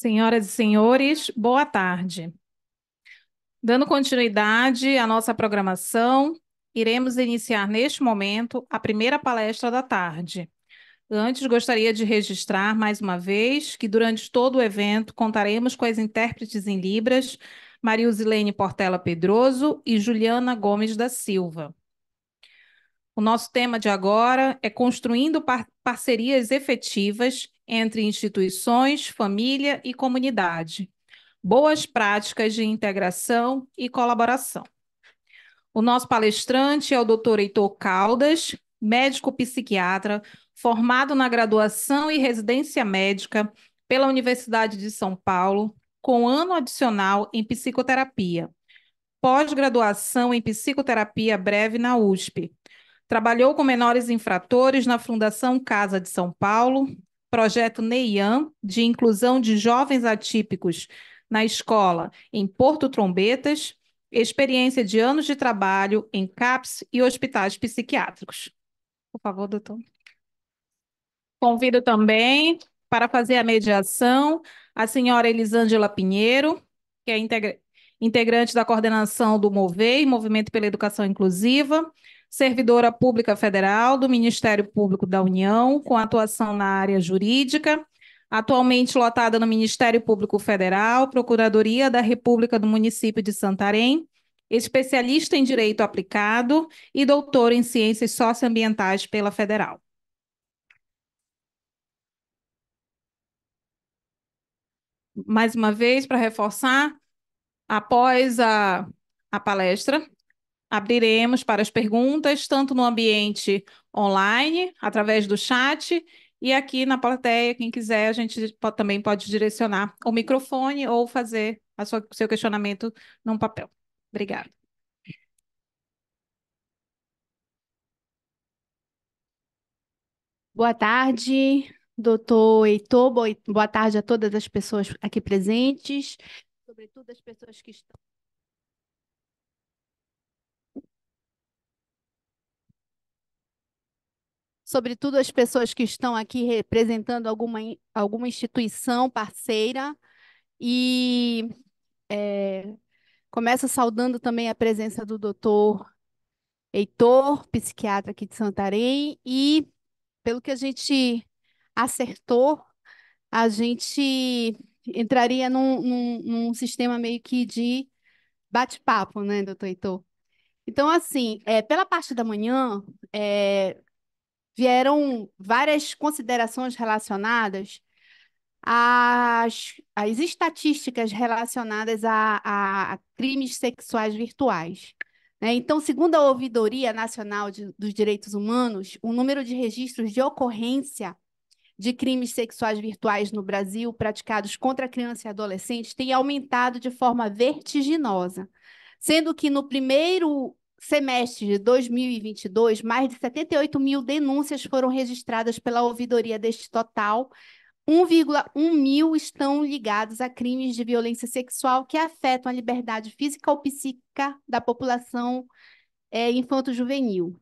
Senhoras e senhores, boa tarde. Dando continuidade à nossa programação, iremos iniciar neste momento a primeira palestra da tarde. Antes, gostaria de registrar mais uma vez que durante todo o evento contaremos com as intérpretes em Libras, Usilene Portela Pedroso e Juliana Gomes da Silva. O nosso tema de agora é construindo par parcerias efetivas entre instituições, família e comunidade, boas práticas de integração e colaboração. O nosso palestrante é o Dr. Heitor Caldas, médico psiquiatra, formado na graduação e residência médica pela Universidade de São Paulo, com ano adicional em psicoterapia. Pós-graduação em psicoterapia breve na USP. Trabalhou com menores infratores na Fundação Casa de São Paulo, projeto NEIAM de inclusão de jovens atípicos na escola em Porto Trombetas, experiência de anos de trabalho em CAPS e hospitais psiquiátricos. Por favor, doutor. Convido também para fazer a mediação a senhora Elisângela Pinheiro, que é integra integrante da coordenação do MOVEI, Movimento pela Educação Inclusiva, servidora pública federal do Ministério Público da União, com atuação na área jurídica, atualmente lotada no Ministério Público Federal, Procuradoria da República do Município de Santarém, especialista em Direito Aplicado e doutora em Ciências Socioambientais pela Federal. Mais uma vez, para reforçar, após a, a palestra, Abriremos para as perguntas, tanto no ambiente online, através do chat, e aqui na plateia, quem quiser, a gente pode, também pode direcionar o microfone ou fazer o seu questionamento num papel. Obrigada. Boa tarde, doutor Heitor. Boa tarde a todas as pessoas aqui presentes, sobretudo as pessoas que estão sobretudo as pessoas que estão aqui representando alguma, alguma instituição parceira. E é, começo saudando também a presença do doutor Heitor, psiquiatra aqui de Santarém, e pelo que a gente acertou, a gente entraria num, num, num sistema meio que de bate-papo, né, doutor Heitor? Então, assim, é, pela parte da manhã, é, vieram várias considerações relacionadas às, às estatísticas relacionadas a, a, crimes sexuais virtuais. Né? Então, segundo a Ouvidoria Nacional de, dos Direitos Humanos, o número de registros de ocorrência de crimes sexuais virtuais no Brasil praticados contra criança e adolescente tem aumentado de forma vertiginosa, sendo que no primeiro semestre de 2022, mais de 78 mil denúncias foram registradas pela ouvidoria deste total. 1,1 mil estão ligados a crimes de violência sexual que afetam a liberdade física ou psíquica da população é, infanto-juvenil.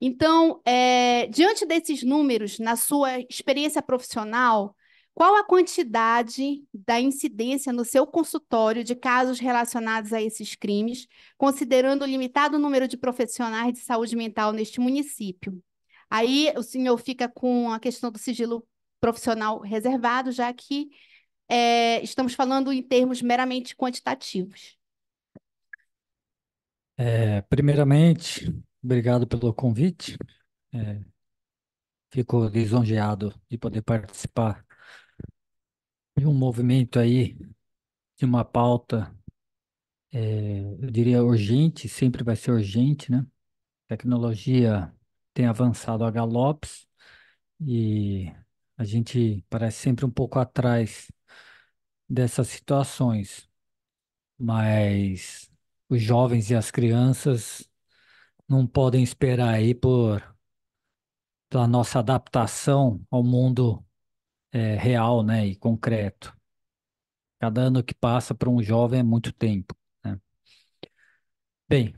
Então, é, diante desses números, na sua experiência profissional, qual a quantidade da incidência no seu consultório de casos relacionados a esses crimes, considerando o limitado número de profissionais de saúde mental neste município? Aí o senhor fica com a questão do sigilo profissional reservado, já que é, estamos falando em termos meramente quantitativos. É, primeiramente, obrigado pelo convite. É, fico lisonjeado de poder participar de um movimento aí, de uma pauta, é, eu diria urgente, sempre vai ser urgente, né? A tecnologia tem avançado a galopes e a gente parece sempre um pouco atrás dessas situações, mas os jovens e as crianças não podem esperar aí por pela nossa adaptação ao mundo é, real, né, e concreto. Cada ano que passa para um jovem é muito tempo. Né? Bem,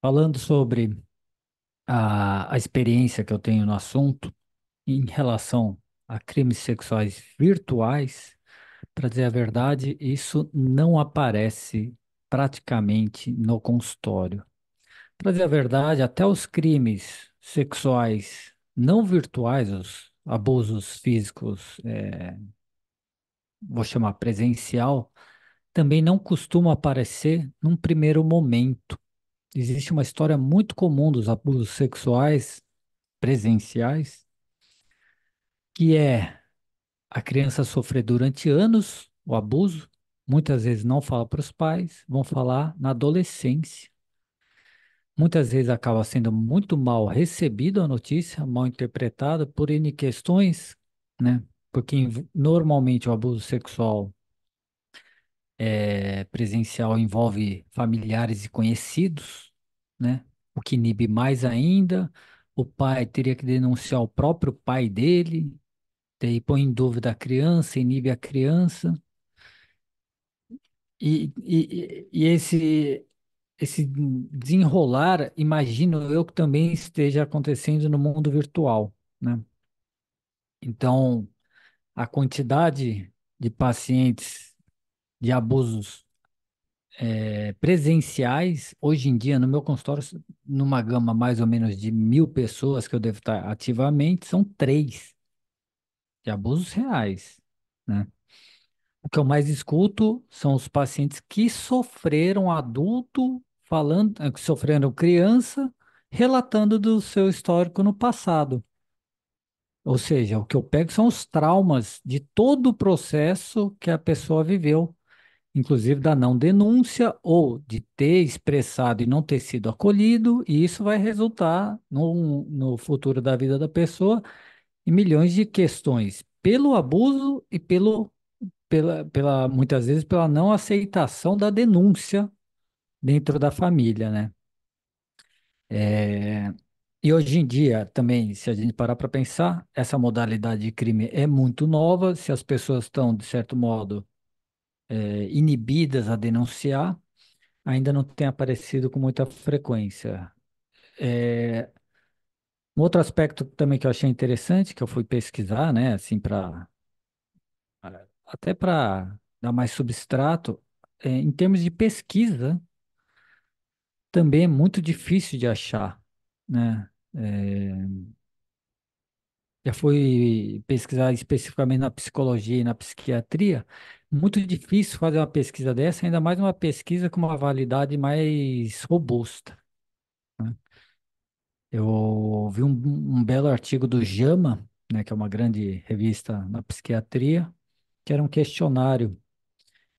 falando sobre a, a experiência que eu tenho no assunto em relação a crimes sexuais virtuais, para dizer a verdade, isso não aparece praticamente no consultório. Para dizer a verdade, até os crimes sexuais não virtuais, os abusos físicos, é, vou chamar presencial, também não costuma aparecer num primeiro momento. Existe uma história muito comum dos abusos sexuais presenciais, que é a criança sofrer durante anos o abuso, muitas vezes não fala para os pais, vão falar na adolescência muitas vezes acaba sendo muito mal recebido a notícia, mal interpretada por N questões, né? Porque normalmente o abuso sexual é, presencial envolve familiares e conhecidos, né? O que inibe mais ainda, o pai teria que denunciar o próprio pai dele, daí põe em dúvida a criança, inibe a criança. E, e, e esse esse desenrolar, imagino eu que também esteja acontecendo no mundo virtual, né? Então, a quantidade de pacientes de abusos é, presenciais, hoje em dia, no meu consultório, numa gama mais ou menos de mil pessoas que eu devo estar ativamente, são três de abusos reais, né? O que eu mais escuto são os pacientes que sofreram adulto falando, ah, sofreram criança, relatando do seu histórico no passado. Ou seja, o que eu pego são os traumas de todo o processo que a pessoa viveu, inclusive da não denúncia ou de ter expressado e não ter sido acolhido, e isso vai resultar no, no futuro da vida da pessoa em milhões de questões pelo abuso e pelo pela, pela muitas vezes pela não aceitação da denúncia dentro da família, né? É, e hoje em dia, também, se a gente parar para pensar, essa modalidade de crime é muito nova. Se as pessoas estão, de certo modo, é, inibidas a denunciar, ainda não tem aparecido com muita frequência. É, um outro aspecto também que eu achei interessante, que eu fui pesquisar, né, assim, para. Até para dar mais substrato, é, em termos de pesquisa, também é muito difícil de achar, né? É, já fui pesquisar especificamente na psicologia e na psiquiatria, muito difícil fazer uma pesquisa dessa, ainda mais uma pesquisa com uma validade mais robusta. Né? Eu vi um, um, belo artigo do JAMA, né, que é uma grande revista na psiquiatria, que era um questionário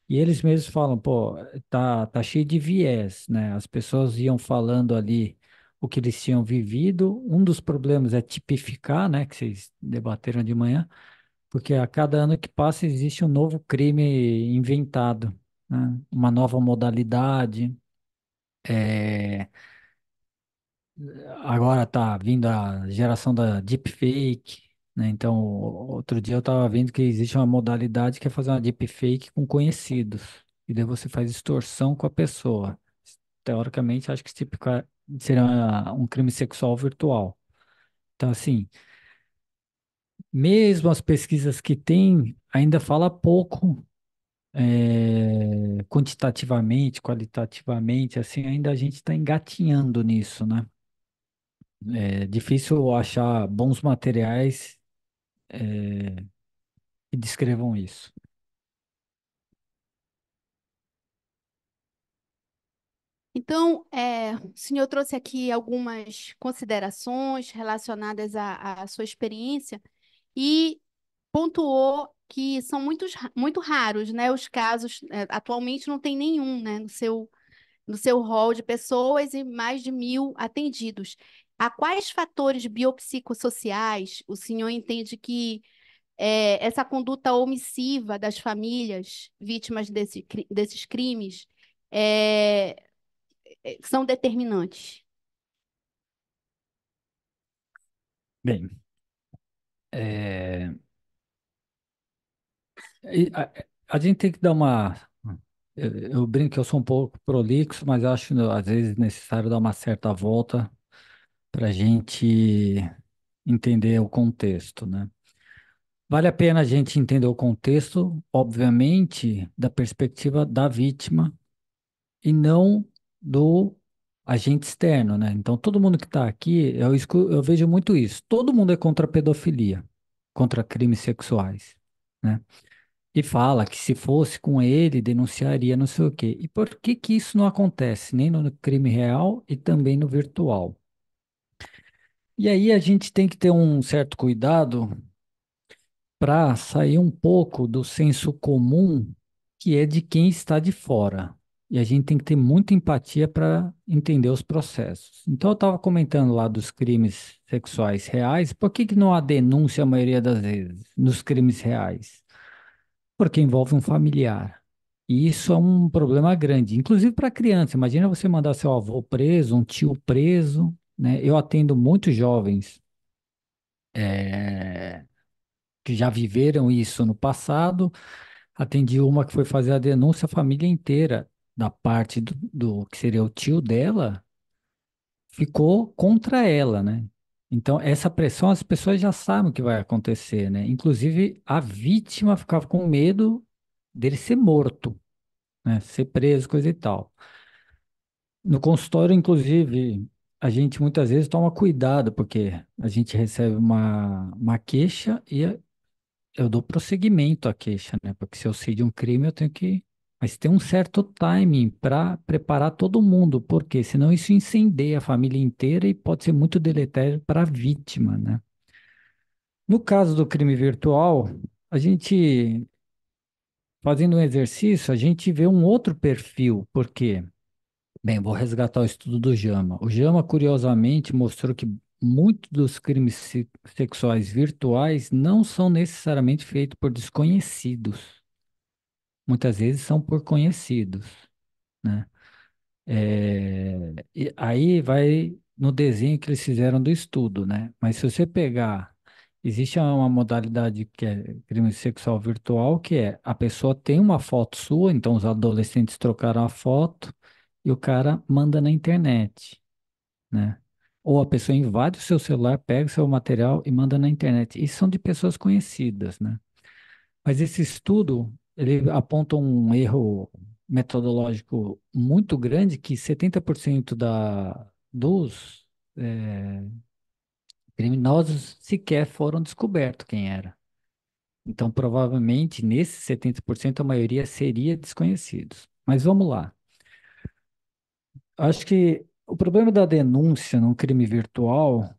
e eles mesmos falam, pô, tá, tá cheio de viés, né? As pessoas iam falando ali o que eles tinham vivido. Um dos problemas é tipificar, né? Que vocês debateram de manhã, porque a cada ano que passa existe um novo crime inventado, né? Uma nova modalidade. É... Agora tá vindo a geração da deepfake, né? Então, outro dia eu estava vendo que existe uma modalidade que é fazer uma deepfake com conhecidos, e daí você faz extorsão com a pessoa. Teoricamente, acho que tipo seria um crime sexual virtual. Então, assim, mesmo as pesquisas que tem, ainda fala pouco é, quantitativamente, qualitativamente, assim, ainda a gente está engatinhando nisso, né? É difícil achar bons materiais é, que descrevam isso. Então, é, o senhor trouxe aqui algumas considerações relacionadas à, à sua experiência e pontuou que são muitos, muito raros, né? Os casos, é, atualmente não tem nenhum, né? No seu, no seu rol de pessoas e mais de mil atendidos. A quais fatores biopsicossociais o senhor entende que é, essa conduta omissiva das famílias vítimas desse, desses crimes é, é, são determinantes? Bem, é... a, gente tem que dar uma. Eu, eu brinco que eu sou um pouco prolixo, mas acho às vezes necessário dar uma certa volta para a gente entender o contexto, né? Vale a pena a gente entender o contexto, obviamente, da perspectiva da vítima e não do agente externo, né? Então, todo mundo que está aqui, eu, eu, vejo muito isso. Todo mundo é contra a pedofilia, contra crimes sexuais, né? E fala que se fosse com ele, denunciaria não sei o quê. E por que que isso não acontece, nem no crime real e também no virtual? E aí a gente tem que ter um certo cuidado para sair um pouco do senso comum que é de quem está de fora. E a gente tem que ter muita empatia para entender os processos. Então, eu estava comentando lá dos crimes sexuais reais, por que, que não há denúncia a maioria das vezes nos crimes reais? Porque envolve um familiar. E isso é um problema grande, inclusive para criança. Imagina você mandar seu avô preso, um tio preso, né? Eu atendo muitos jovens é, que já viveram isso no passado. Atendi uma que foi fazer a denúncia, a família inteira da parte do, do que seria o tio dela ficou contra ela, né? Então, essa pressão as pessoas já sabem o que vai acontecer, né? Inclusive, a vítima ficava com medo dele ser morto, né? Ser preso, coisa e tal. No consultório, inclusive, a gente muitas vezes toma cuidado, porque a gente recebe uma, uma queixa e é, eu dou prosseguimento à queixa, né? Porque se eu sei de um crime, eu tenho que. Mas tem um certo timing para preparar todo mundo, porque senão isso incendeia a família inteira e pode ser muito deletério para a vítima, né? No caso do crime virtual, a gente. Fazendo um exercício, a gente vê um outro perfil, porque quê? Bem, vou resgatar o estudo do JAMA. O JAMA, curiosamente, mostrou que muitos dos crimes sexuais virtuais não são necessariamente feitos por desconhecidos. Muitas vezes são por conhecidos, né? É, e aí vai no desenho que eles fizeram do estudo, né? Mas se você pegar, existe uma modalidade que é crime sexual virtual, que é a pessoa tem uma foto sua, então os adolescentes trocaram a foto, e o cara manda na internet, né? Ou a pessoa invade o seu celular, pega o seu material e manda na internet. Isso são de pessoas conhecidas, né? Mas esse estudo, ele aponta um erro metodológico muito grande que 70% da, dos é, criminosos sequer foram descobertos quem era. Então, provavelmente, nesses 70%, a maioria seria desconhecidos. Mas vamos lá. Acho que o problema da denúncia num crime virtual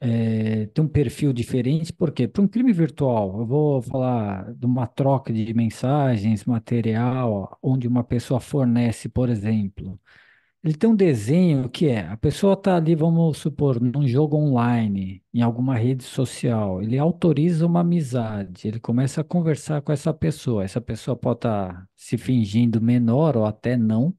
é, tem um perfil diferente, porque para um crime virtual, eu vou falar de uma troca de mensagens, material, onde uma pessoa fornece, por exemplo, ele tem um desenho que é, a pessoa está ali, vamos supor, num jogo online, em alguma rede social, ele autoriza uma amizade, ele começa a conversar com essa pessoa, essa pessoa pode estar tá se fingindo menor ou até não,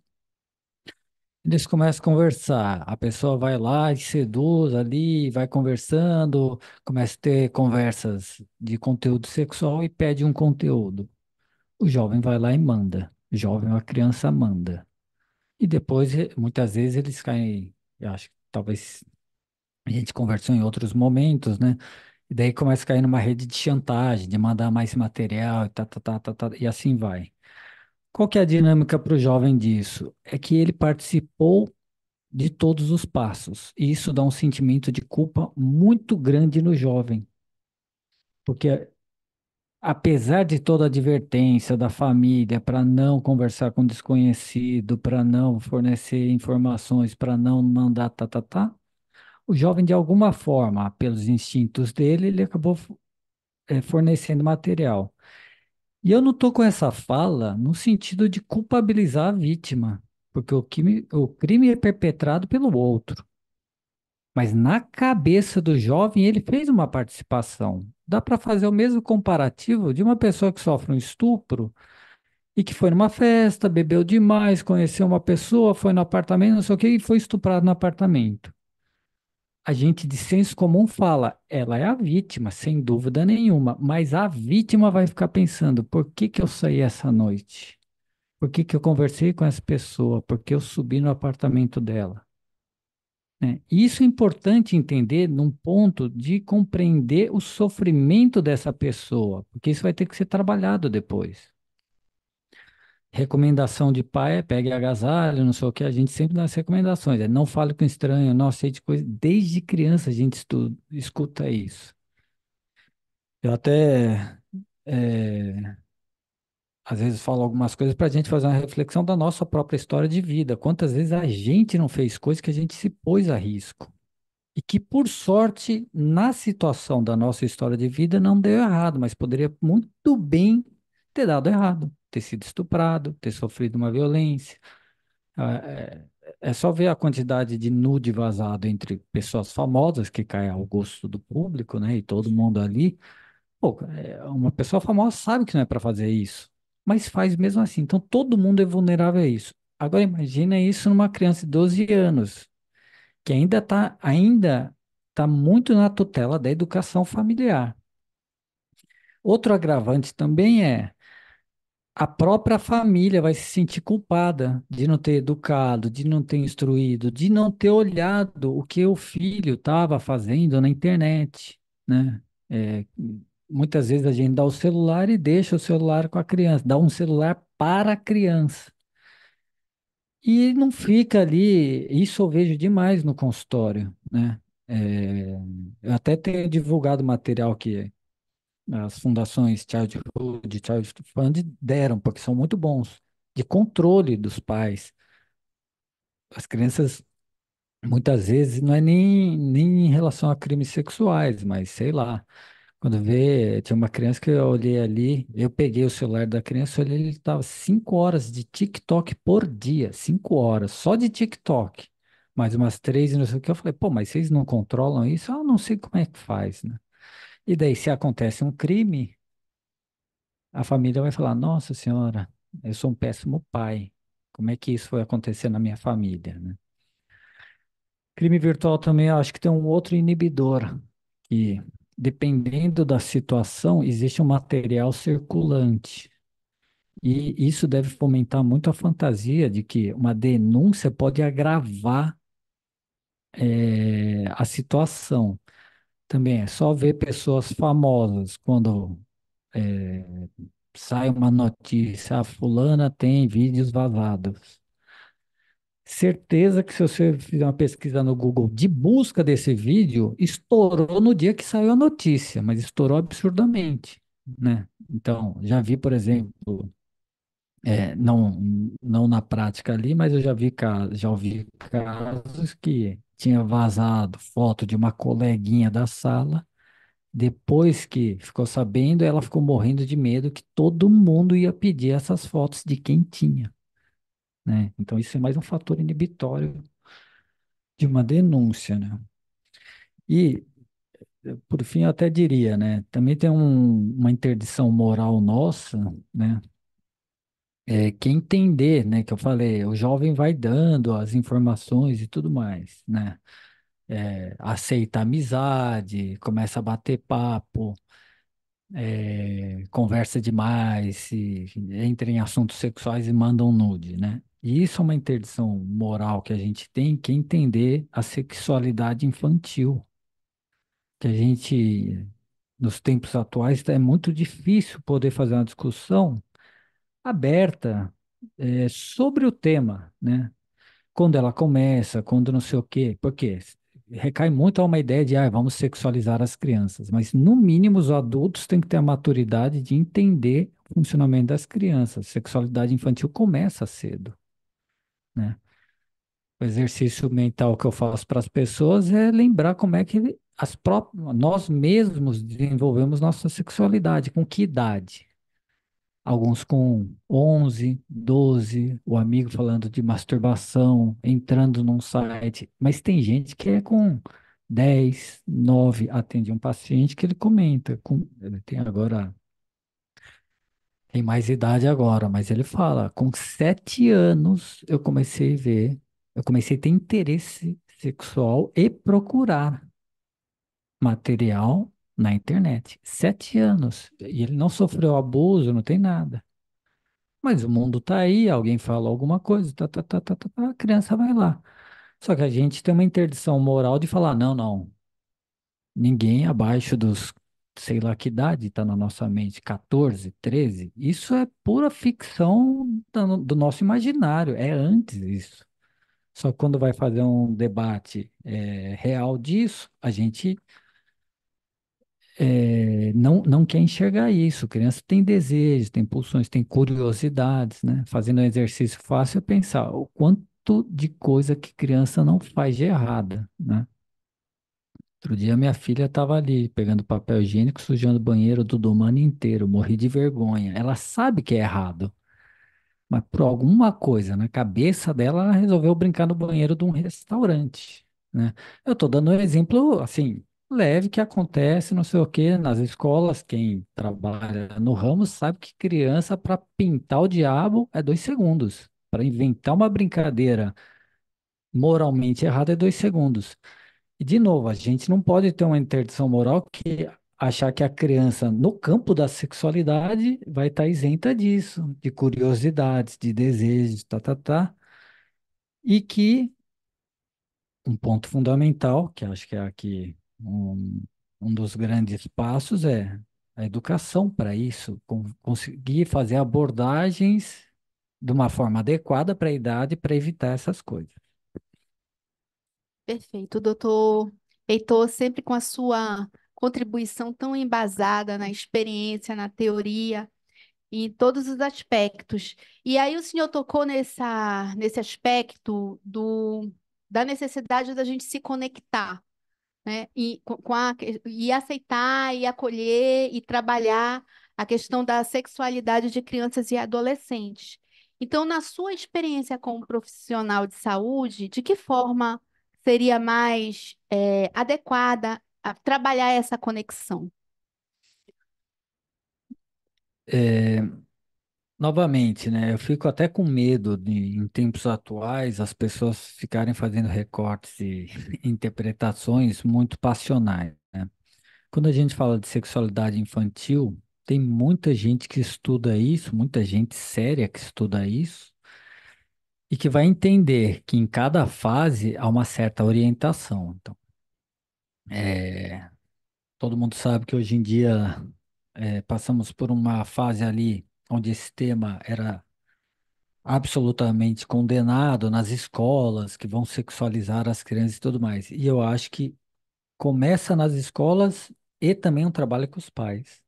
eles começam a conversar, a pessoa vai lá e seduz ali, vai conversando, começa a ter conversas de conteúdo sexual e pede um conteúdo. O jovem vai lá e manda. O jovem, a criança manda. E depois, eh, muitas vezes, eles caem, eu acho que talvez a gente conversou em outros momentos, né? E daí começa a cair numa rede de chantagem, de mandar mais material e tá, tá, tá, tá, tá e assim vai. Qual que é a dinâmica para o jovem disso? É que ele participou de todos os passos. E isso dá um sentimento de culpa muito grande no jovem. Porque apesar de toda a advertência da família para não conversar com desconhecido, para não fornecer informações, para não mandar tatatá, tá, tá, o jovem, de alguma forma, pelos instintos dele, ele acabou é, fornecendo material. E eu não estou com essa fala no sentido de culpabilizar a vítima, porque o crime, o crime é perpetrado pelo outro. Mas na cabeça do jovem ele fez uma participação. Dá para fazer o mesmo comparativo de uma pessoa que sofre um estupro e que foi numa festa, bebeu demais, conheceu uma pessoa, foi no apartamento, não sei o quê, e foi estuprado no apartamento a gente de senso comum fala, ela é a vítima, sem dúvida nenhuma, mas a vítima vai ficar pensando, por que que eu saí essa noite? Por que que eu conversei com essa pessoa? Por que eu subi no apartamento dela? É, isso é importante entender num ponto de compreender o sofrimento dessa pessoa, porque isso vai ter que ser trabalhado depois recomendação de pai é pegue agasalho, não sei o que, a gente sempre dá as recomendações, é não fale com estranho, não aceite coisa, desde criança a gente estuda, escuta isso. Eu até, é, às vezes falo algumas coisas para a gente fazer uma reflexão da nossa própria história de vida, quantas vezes a gente não fez coisas que a gente se pôs a risco. E que, por sorte, na situação da nossa história de vida, não deu errado, mas poderia muito bem ter dado errado ter sido estuprado, ter sofrido uma violência. Ah, é, é só ver a quantidade de nude vazado entre pessoas famosas que cai ao gosto do público, né? E todo mundo ali. Pô, é, uma pessoa famosa sabe que não é para fazer isso, mas faz mesmo assim. Então todo mundo é vulnerável a isso. Agora imagina isso numa criança de 12 anos, que ainda está ainda tá muito na tutela da educação familiar. Outro agravante também é a própria família vai se sentir culpada de não ter educado, de não ter instruído, de não ter olhado o que o filho estava fazendo na internet, né? É, muitas vezes a gente dá o celular e deixa o celular com a criança, dá um celular para a criança. E não fica ali, isso eu vejo demais no consultório, né? É, eu até tenho divulgado material que as fundações Childhood, Child Fund deram, porque são muito bons, de controle dos pais. As crianças, muitas vezes, não é nem, nem em relação a crimes sexuais, mas sei lá. Quando vê, tinha uma criança que eu olhei ali, eu peguei o celular da criança, olhei, ele estava cinco horas de TikTok por dia, cinco horas, só de TikTok. Mais umas três e não sei o que. Eu falei, pô, mas vocês não controlam isso? Eu não sei como é que faz, né? E daí, se acontece um crime, a família vai falar: Nossa Senhora, eu sou um péssimo pai. Como é que isso foi acontecer na minha família? Né? Crime virtual também, acho que tem um outro inibidor, que dependendo da situação, existe um material circulante. E isso deve fomentar muito a fantasia de que uma denúncia pode agravar é, a situação também é só ver pessoas famosas quando é, sai uma notícia, a ah, fulana tem vídeos vazados. Certeza que se você fizer uma pesquisa no Google de busca desse vídeo, estourou no dia que saiu a notícia, mas estourou absurdamente, né? Então, já vi, por exemplo, é, não, não na prática ali, mas eu já vi já ouvi casos que tinha vazado foto de uma coleguinha da sala. Depois que ficou sabendo, ela ficou morrendo de medo que todo mundo ia pedir essas fotos de quem tinha. Né? Então, isso é mais um fator inibitório de uma denúncia. Né? E, por fim, eu até diria, né? também tem um, uma interdição moral nossa, né? é, que entender, né, que eu falei, o jovem vai dando as informações e tudo mais, né? É, aceita amizade, começa a bater papo, é, conversa demais, entra em assuntos sexuais e mandam um nude, né? E isso é uma interdição moral que a gente tem que é entender a sexualidade infantil. Que a gente, nos tempos atuais, é muito difícil poder fazer uma discussão aberta é, sobre o tema, né? Quando ela começa, quando não sei o quê, porque recai muito a uma ideia de ah, vamos sexualizar as crianças, mas no mínimo os adultos têm que ter a maturidade de entender o funcionamento das crianças. sexualidade infantil começa cedo, né? O exercício mental que eu faço para as pessoas é lembrar como é que as próprias, nós mesmos desenvolvemos nossa sexualidade, com que idade, alguns com 11, 12, o amigo falando de masturbação, entrando num site, mas tem gente que é com 10, 9, atende um paciente que ele comenta, com, ele tem agora tem mais idade agora, mas ele fala, com 7 anos eu comecei a ver, eu comecei a ter interesse sexual e procurar material na internet. Sete anos. E ele não sofreu abuso, não tem nada. Mas o mundo tá aí, alguém fala alguma coisa, tá, tá, tá, tá, tá, tá, a criança vai lá. Só que a gente tem uma interdição moral de falar, não, não, ninguém abaixo dos, sei lá que idade está na nossa mente, 14, 13, isso é pura ficção do nosso imaginário, é antes isso. Só que quando vai fazer um debate é, real disso, a gente é, não, não quer enxergar isso. Criança tem desejos, tem pulsões, tem curiosidades, né? Fazendo um exercício fácil pensar o quanto de coisa que criança não faz de errada, né? Outro dia minha filha estava ali pegando papel higiênico, sujando o banheiro do domano inteiro, morri de vergonha. Ela sabe que é errado, mas por alguma coisa na cabeça dela, ela resolveu brincar no banheiro de um restaurante. Né? Eu estou dando um exemplo assim leve que acontece, não sei o quê, nas escolas, quem trabalha no ramo sabe que criança para pintar o diabo é dois segundos, para inventar uma brincadeira moralmente errada é dois segundos. E de novo, a gente não pode ter uma interdição moral que achar que a criança no campo da sexualidade vai estar tá isenta disso, de curiosidades, de desejos, tá, tá, tá. E que um ponto fundamental, que acho que é aqui um, um dos grandes passos é a educação para isso, com, conseguir fazer abordagens de uma forma adequada para a idade para evitar essas coisas. Perfeito, doutor Heitor, sempre com a sua contribuição tão embasada na experiência, na teoria, em todos os aspectos. E aí o senhor tocou nessa, nesse aspecto do, da necessidade da gente se conectar né? E, com a, e aceitar, e acolher, e trabalhar a questão da sexualidade de crianças e adolescentes. Então, na sua experiência como profissional de saúde, de que forma seria mais é, adequada a trabalhar essa conexão? É, Novamente, né? Eu fico até com medo de, em tempos atuais, as pessoas ficarem fazendo recortes e interpretações muito passionais, né? Quando a gente fala de sexualidade infantil, tem muita gente que estuda isso, muita gente séria que estuda isso, e que vai entender que em cada fase há uma certa orientação. Então, é, todo mundo sabe que hoje em dia é, passamos por uma fase ali onde esse tema era absolutamente condenado nas escolas que vão sexualizar as crianças e tudo mais. E eu acho que começa nas escolas e também um trabalho com os pais.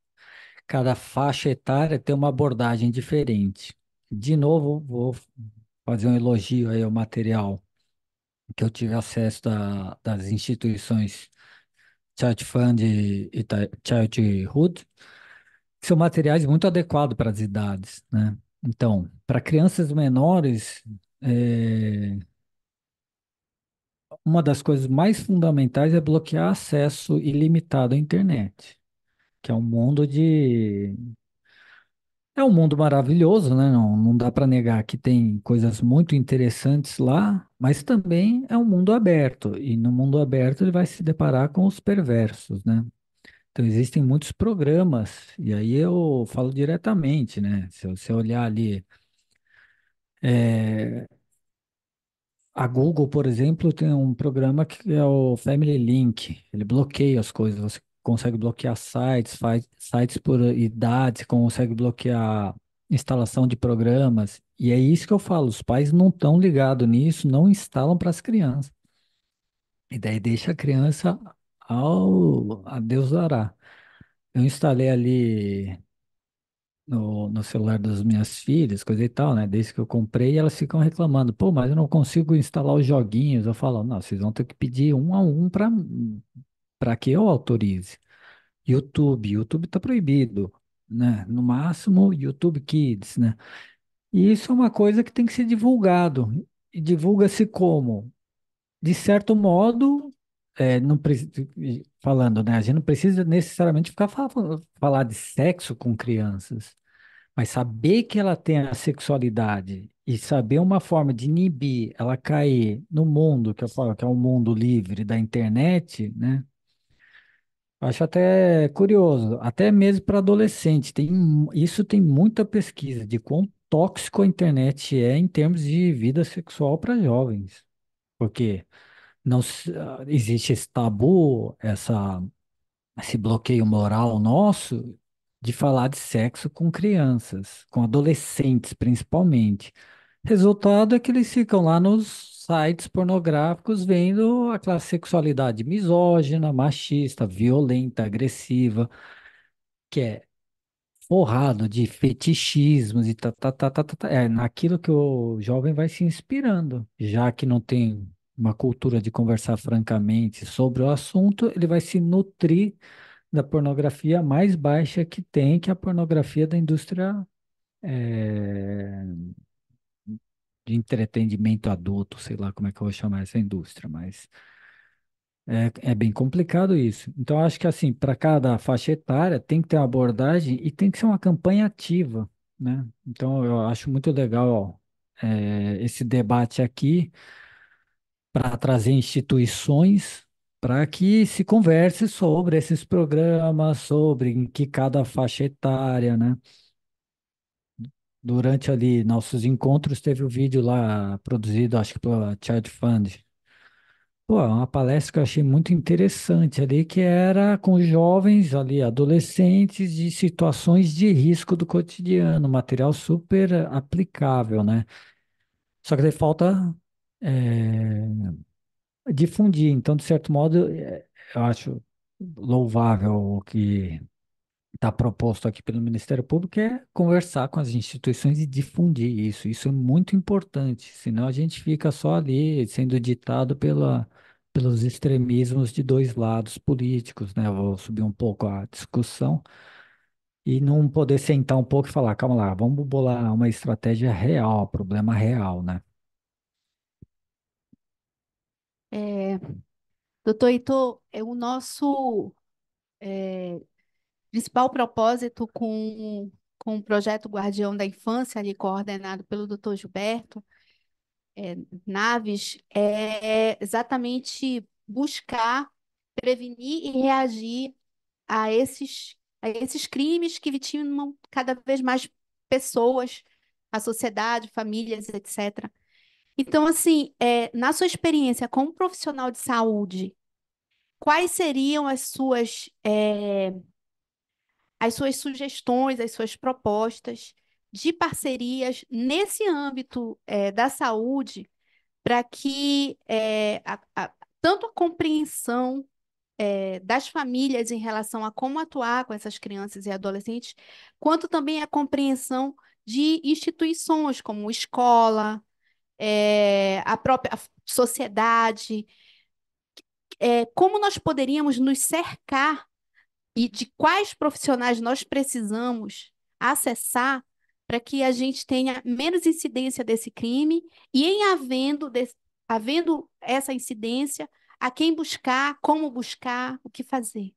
Cada faixa etária tem uma abordagem diferente. De novo, vou fazer um elogio aí ao material que eu tive acesso da, das instituições Child Fund e, e Childhood, são materiais é muito adequados para as idades, né? Então, para crianças menores, é... uma das coisas mais fundamentais é bloquear acesso ilimitado à internet, que é um mundo de é um mundo maravilhoso, né? Não, não dá para negar que tem coisas muito interessantes lá, mas também é um mundo aberto. E no mundo aberto ele vai se deparar com os perversos, né? Então, existem muitos programas, e aí eu falo diretamente, né? Se você olhar ali. É, a Google, por exemplo, tem um programa que é o Family Link. Ele bloqueia as coisas. Você consegue bloquear sites, faz, sites por idade, consegue bloquear instalação de programas. E é isso que eu falo. Os pais não estão ligados nisso, não instalam para as crianças. E daí deixa a criança ao, a Deus dará. Eu instalei ali no, no celular das minhas filhas, coisa e tal, né? Desde que eu comprei, elas ficam reclamando, pô, mas eu não consigo instalar os joguinhos. Eu falo, não, vocês vão ter que pedir um a um para para que eu autorize. YouTube, YouTube está proibido, né? No máximo, YouTube Kids, né? E isso é uma coisa que tem que ser divulgado. E divulga-se como? De certo modo, é, não falando, né? A gente não precisa necessariamente ficar fal falar de sexo com crianças, mas saber que ela tem a sexualidade e saber uma forma de inibir ela cair no mundo que eu falo que é o um mundo livre da internet, né? Acho até curioso, até mesmo para adolescente. Tem, isso tem muita pesquisa de quão tóxico a internet é em termos de vida sexual para jovens. Porque quê? não se, ah, existe esse tabu, essa, esse bloqueio moral nosso de falar de sexo com crianças, com adolescentes principalmente. Resultado é que eles ficam lá nos sites pornográficos vendo aquela sexualidade misógina, machista, violenta, agressiva, que é forrado de fetichismos e tá, tá, tá, tá, tá, tá. É naquilo que o jovem vai se inspirando, já que não tem uma cultura de conversar francamente sobre o assunto, ele vai se nutrir da pornografia mais baixa que tem, que é a pornografia da indústria é, de entretenimento adulto, sei lá como é que eu vou chamar essa indústria, mas é, é bem complicado isso. Então, acho que assim, para cada faixa etária tem que ter uma abordagem e tem que ser uma campanha ativa, né? Então, eu acho muito legal ó, é, esse debate aqui para trazer instituições para que se converse sobre esses programas, sobre em que cada faixa etária, né? Durante ali nossos encontros, teve o um vídeo lá produzido, acho que pela Child Fund. Pô, é uma palestra que eu achei muito interessante ali, que era com jovens ali, adolescentes, de situações de risco do cotidiano, material super aplicável, né? Só que daí falta é, difundir. Então, de certo modo, é, eu acho louvável o que está proposto aqui pelo Ministério Público é conversar com as instituições e difundir isso. Isso é muito importante, senão a gente fica só ali sendo ditado pela, pelos extremismos de dois lados políticos, né? Vou subir um pouco a discussão e não poder sentar um pouco e falar, calma lá, vamos bolar uma estratégia real, problema real, né? É, doutor Heitor, é o nosso é, principal propósito com, com o projeto Guardião da Infância, ali coordenado pelo doutor Gilberto é, Naves, é exatamente buscar prevenir e reagir a esses, a esses crimes que vitimam cada vez mais pessoas, a sociedade, famílias, etc. Então, assim, é, na sua experiência como profissional de saúde, quais seriam as suas, é, as suas sugestões, as suas propostas de parcerias nesse âmbito é, da saúde para que é, a, a, tanto a compreensão é, das famílias em relação a como atuar com essas crianças e adolescentes, quanto também a compreensão de instituições como escola, é, a própria sociedade, é, como nós poderíamos nos cercar e de quais profissionais nós precisamos acessar para que a gente tenha menos incidência desse crime e em havendo, de, havendo essa incidência, a quem buscar, como buscar, o que fazer.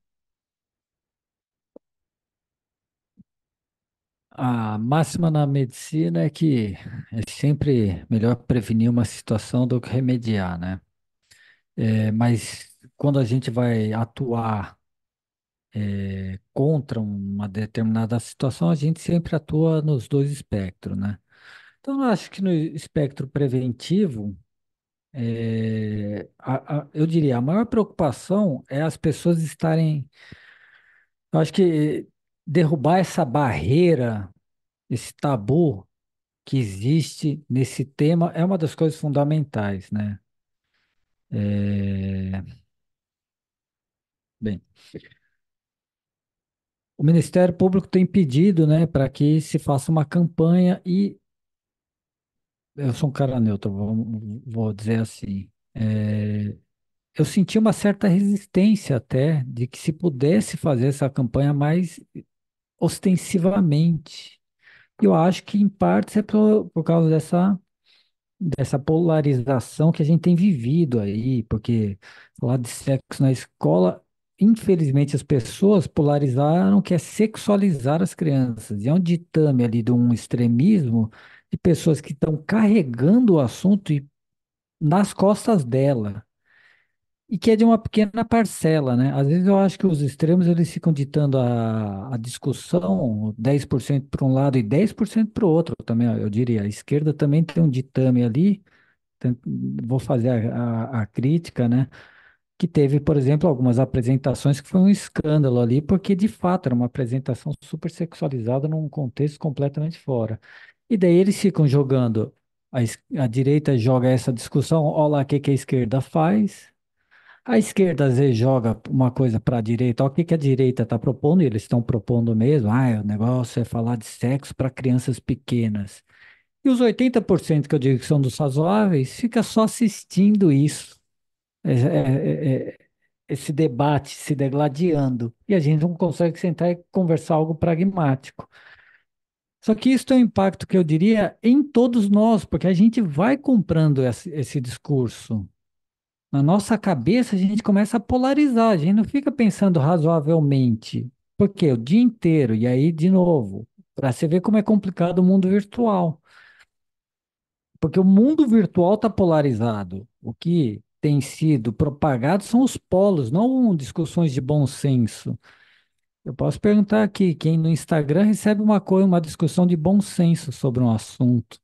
A máxima na medicina é que é sempre melhor prevenir uma situação do que remediar, né? É, mas quando a gente vai atuar, é, contra uma determinada situação, a gente sempre atua nos dois espectros, né? Então, eu acho que no espectro preventivo, é, a, a, eu diria, a maior preocupação é as pessoas estarem. Eu acho que derrubar essa barreira, esse tabu que existe nesse tema é uma das coisas fundamentais, né? É... Bem, o Ministério Público tem pedido, né, para que se faça uma campanha e eu sou um cara neutro, vou, vou dizer assim. É... Eu senti uma certa resistência até de que se pudesse fazer essa campanha mais ostensivamente. Eu acho que, em parte, é por, por causa dessa, dessa polarização que a gente tem vivido aí, porque falar de sexo na escola infelizmente as pessoas polarizaram que é sexualizar as crianças. E é um ditame ali de um extremismo de pessoas que estão carregando o assunto e, nas costas dela e que é de uma pequena parcela, né? Às vezes eu acho que os extremos eles ficam ditando a, a discussão 10% para um lado e 10% para o outro também, eu diria. A esquerda também tem um ditame ali, vou fazer a, a, a, crítica, né? Que teve, por exemplo, algumas apresentações que foi um escândalo ali, porque de fato era uma apresentação super sexualizada num contexto completamente fora. E daí eles ficam jogando, a, a direita joga essa discussão, olha lá o que, que a esquerda faz, a esquerda às vezes joga uma coisa para a direita, o que, que a direita está propondo, e eles estão propondo mesmo, ah, o negócio é falar de sexo para crianças pequenas. E os 80% que eu digo que são dos razoáveis, fica só assistindo isso, é, é, é, é, esse debate se degladiando, e a gente não consegue sentar e conversar algo pragmático. Só que isso tem um impacto que eu diria em todos nós, porque a gente vai comprando esse, esse discurso na nossa cabeça a gente começa a polarizar, a gente não fica pensando razoavelmente. Porque o dia inteiro, e aí de novo, para você ver como é complicado o mundo virtual. Porque o mundo virtual está polarizado. O que tem sido propagado são os polos, não discussões de bom senso. Eu posso perguntar aqui, quem no Instagram recebe uma coisa, uma discussão de bom senso sobre um assunto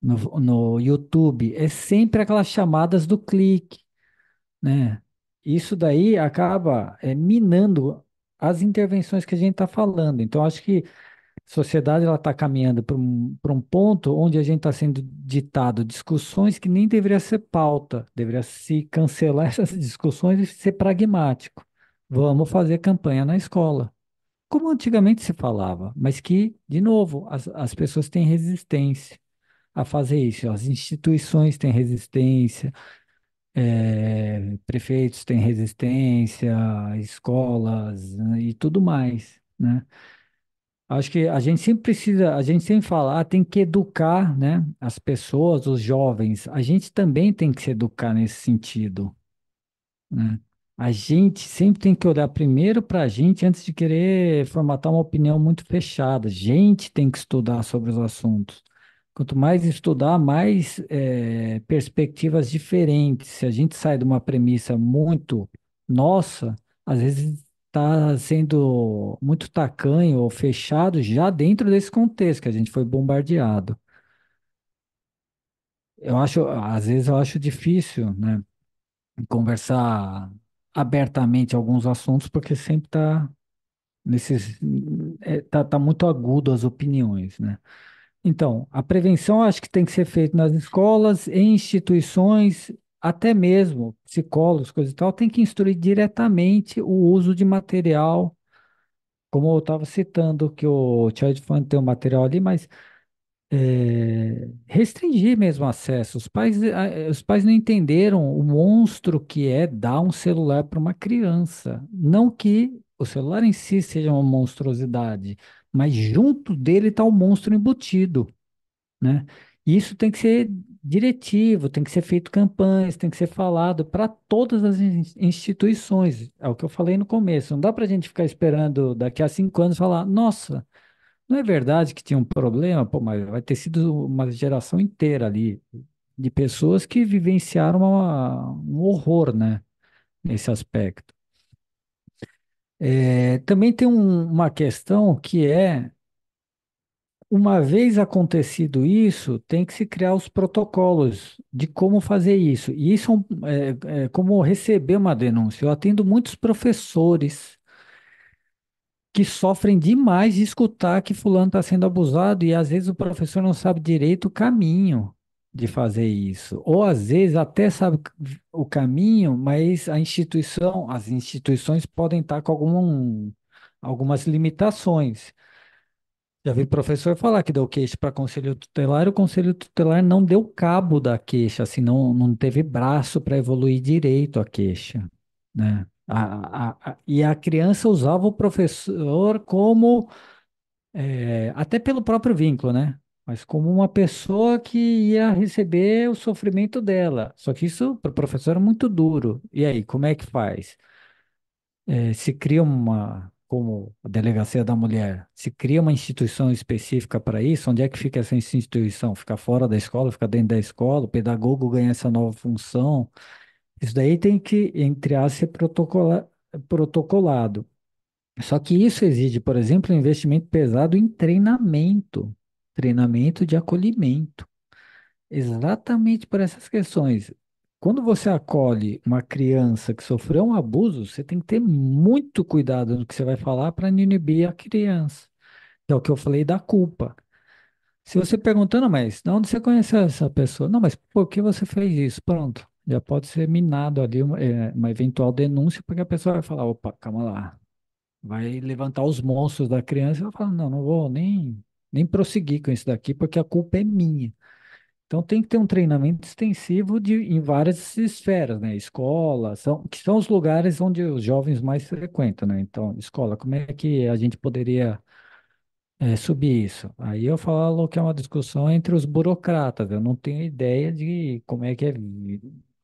no, no YouTube, é sempre aquelas chamadas do clique, né? Isso daí acaba é, minando as intervenções que a gente está falando. Então, acho que a sociedade está caminhando para um, um ponto onde a gente está sendo ditado discussões que nem deveria ser pauta, deveria se cancelar essas discussões e ser pragmático. Vamos fazer campanha na escola. Como antigamente se falava, mas que, de novo, as, as pessoas têm resistência a fazer isso. As instituições têm resistência, é, prefeitos têm resistência, escolas né, e tudo mais, né? Acho que a gente sempre precisa, a gente sempre fala, ah, tem que educar, né, as pessoas, os jovens. A gente também tem que se educar nesse sentido, né? A gente sempre tem que olhar primeiro para a gente antes de querer formatar uma opinião muito fechada. A gente tem que estudar sobre os assuntos. Quanto mais estudar, mais é, perspectivas diferentes. Se a gente sai de uma premissa muito nossa, às vezes está sendo muito tacanho ou fechado já dentro desse contexto que a gente foi bombardeado. Eu acho, às vezes eu acho difícil, né, conversar abertamente alguns assuntos porque sempre está nesses é, tá, tá muito agudo as opiniões, né? Então, a prevenção acho que tem que ser feita nas escolas, em instituições, até mesmo psicólogos, coisa e tal, tem que instruir diretamente o uso de material, como eu estava citando, que o Child Fund tem um material ali, mas é, restringir mesmo o acesso. Os pais, é, os pais não entenderam o monstro que é dar um celular para uma criança. Não que o celular em si seja uma monstruosidade, mas junto dele está o monstro embutido, né? Isso tem que ser diretivo, tem que ser feito campanhas, tem que ser falado para todas as instituições. É o que eu falei no começo. Não dá para a gente ficar esperando daqui a cinco anos falar, nossa, não é verdade que tinha um problema, pô, mas vai ter sido uma geração inteira ali de pessoas que vivenciaram uma, um horror, né? Nesse aspecto. É, também tem um- uma questão que é, uma vez acontecido isso, tem que se criar os protocolos de como fazer isso. E isso é, é, é como receber uma denúncia. Eu atendo muitos professores que sofrem demais de escutar que fulano está sendo abusado e às vezes o professor não sabe direito o caminho de fazer isso. Ou às vezes até sabe o caminho, mas a instituição, as instituições podem estar com algum, algumas limitações. Já vi professor falar que deu queixa para conselho tutelar, e o conselho tutelar não deu cabo da queixa, assim, não, não teve braço para evoluir direito a queixa, né? A, a, a, e a criança usava o professor como, é, até pelo próprio vínculo, né? mas como uma pessoa que ia receber o sofrimento dela. Só que isso para o professor é muito duro. E aí, como é que faz? É, se cria uma, como a delegacia da mulher, se cria uma instituição específica para isso? Onde é que fica essa instituição? Fica fora da escola, fica dentro da escola, o pedagogo ganha essa nova função. Isso daí tem que, entre aspas, ser protocola, protocolado. Só que isso exige, por exemplo, um investimento pesado em treinamento treinamento de acolhimento. Exatamente por essas questões. Quando você acolhe uma criança que sofreu um abuso, você tem que ter muito cuidado no que você vai falar para não inibir a criança. Que é o que eu falei da culpa. Se você perguntando, mas de onde você conheceu essa pessoa? Não, mas por que você fez isso? Pronto, já pode ser minado ali uma, é, uma eventual denúncia, porque a pessoa vai falar, opa, calma lá. Vai levantar os monstros da criança e vai falar, não, não vou nem nem prosseguir com isso daqui, porque a culpa é minha. Então tem que ter um treinamento extensivo de, em várias esferas, né? Escola, são, que são os lugares onde os jovens mais frequentam, né? Então, escola, como é que a gente poderia é, subir isso? Aí eu falo que é uma discussão entre os burocratas, eu não tenho ideia de como é que é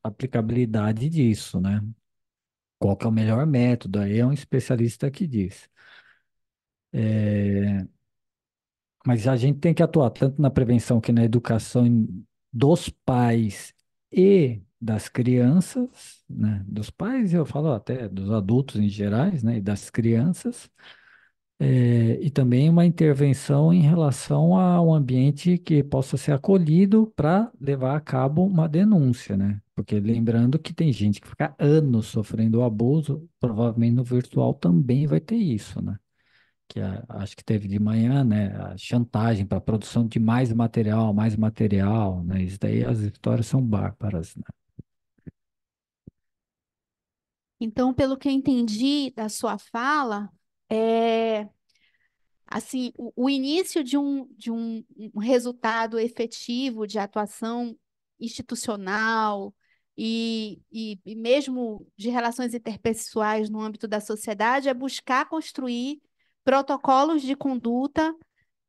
a aplicabilidade disso, né? Qual que é o melhor método? Aí é um especialista que diz. É, mas a gente tem que atuar tanto na prevenção que na educação dos pais e das crianças, né? Dos pais, eu falo até dos adultos em gerais, né? E das crianças. É, e também uma intervenção em relação ao ambiente que possa ser acolhido para levar a cabo uma denúncia, né? Porque lembrando que tem gente que fica anos sofrendo abuso, provavelmente no virtual também vai ter isso, né? que a, acho que teve de manhã, né? A chantagem para produção de mais material, mais material, né? Isso daí as histórias são bárbaras, né? Então, pelo que eu entendi da sua fala, é assim, o, o início de um, de um, um resultado efetivo de atuação institucional, e, e, e, mesmo de relações interpessoais no âmbito da sociedade, é buscar construir protocolos de conduta,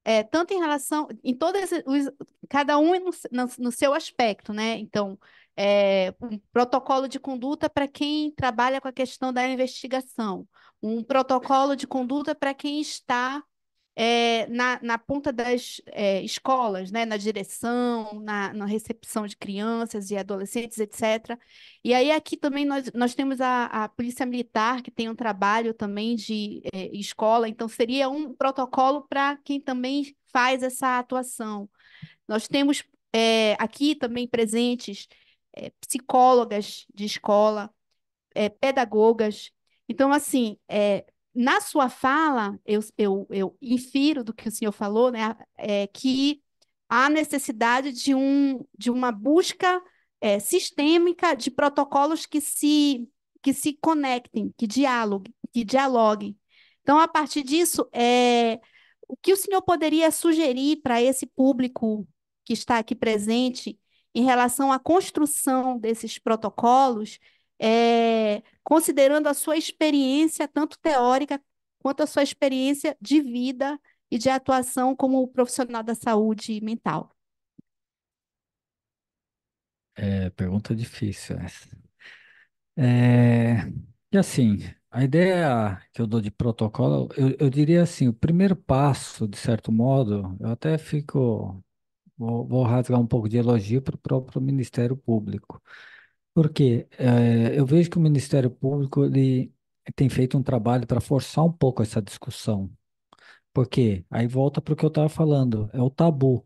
é, tanto em relação, em todas os, cada um no, no seu aspecto, né? Então, é, um protocolo de conduta para quem trabalha com a questão da investigação, um protocolo de conduta para quem está é, na, na ponta das é, escolas, né, na direção, na, na, recepção de crianças e adolescentes, etc. E aí aqui também nós, nós temos a, a Polícia Militar, que tem um trabalho também de é, escola, então seria um protocolo para quem também faz essa atuação. Nós temos aqui também presentes psicólogas de escola, pedagogas. Então, assim, é, na sua fala, eu, eu, eu infiro do que o senhor falou, né, é, que há necessidade de, um, de uma busca é, sistêmica de protocolos que se, que se conectem, que dialoguem, que dialogue. Então, a partir disso, é, o que o senhor poderia sugerir para esse público que está aqui presente em relação à construção desses protocolos é, considerando a sua experiência, tanto teórica quanto a sua experiência de vida e de atuação como profissional da saúde mental? É, pergunta difícil essa. É, e assim, a ideia que eu dou de protocolo, eu, eu diria assim, o primeiro passo, de certo modo, eu até fico, vou, vou rasgar um pouco de elogio para o próprio Ministério Público. Porque eh, eu vejo que o Ministério Público ele tem feito um trabalho para forçar um pouco essa discussão. Porque aí volta para o que eu estava falando, é o tabu.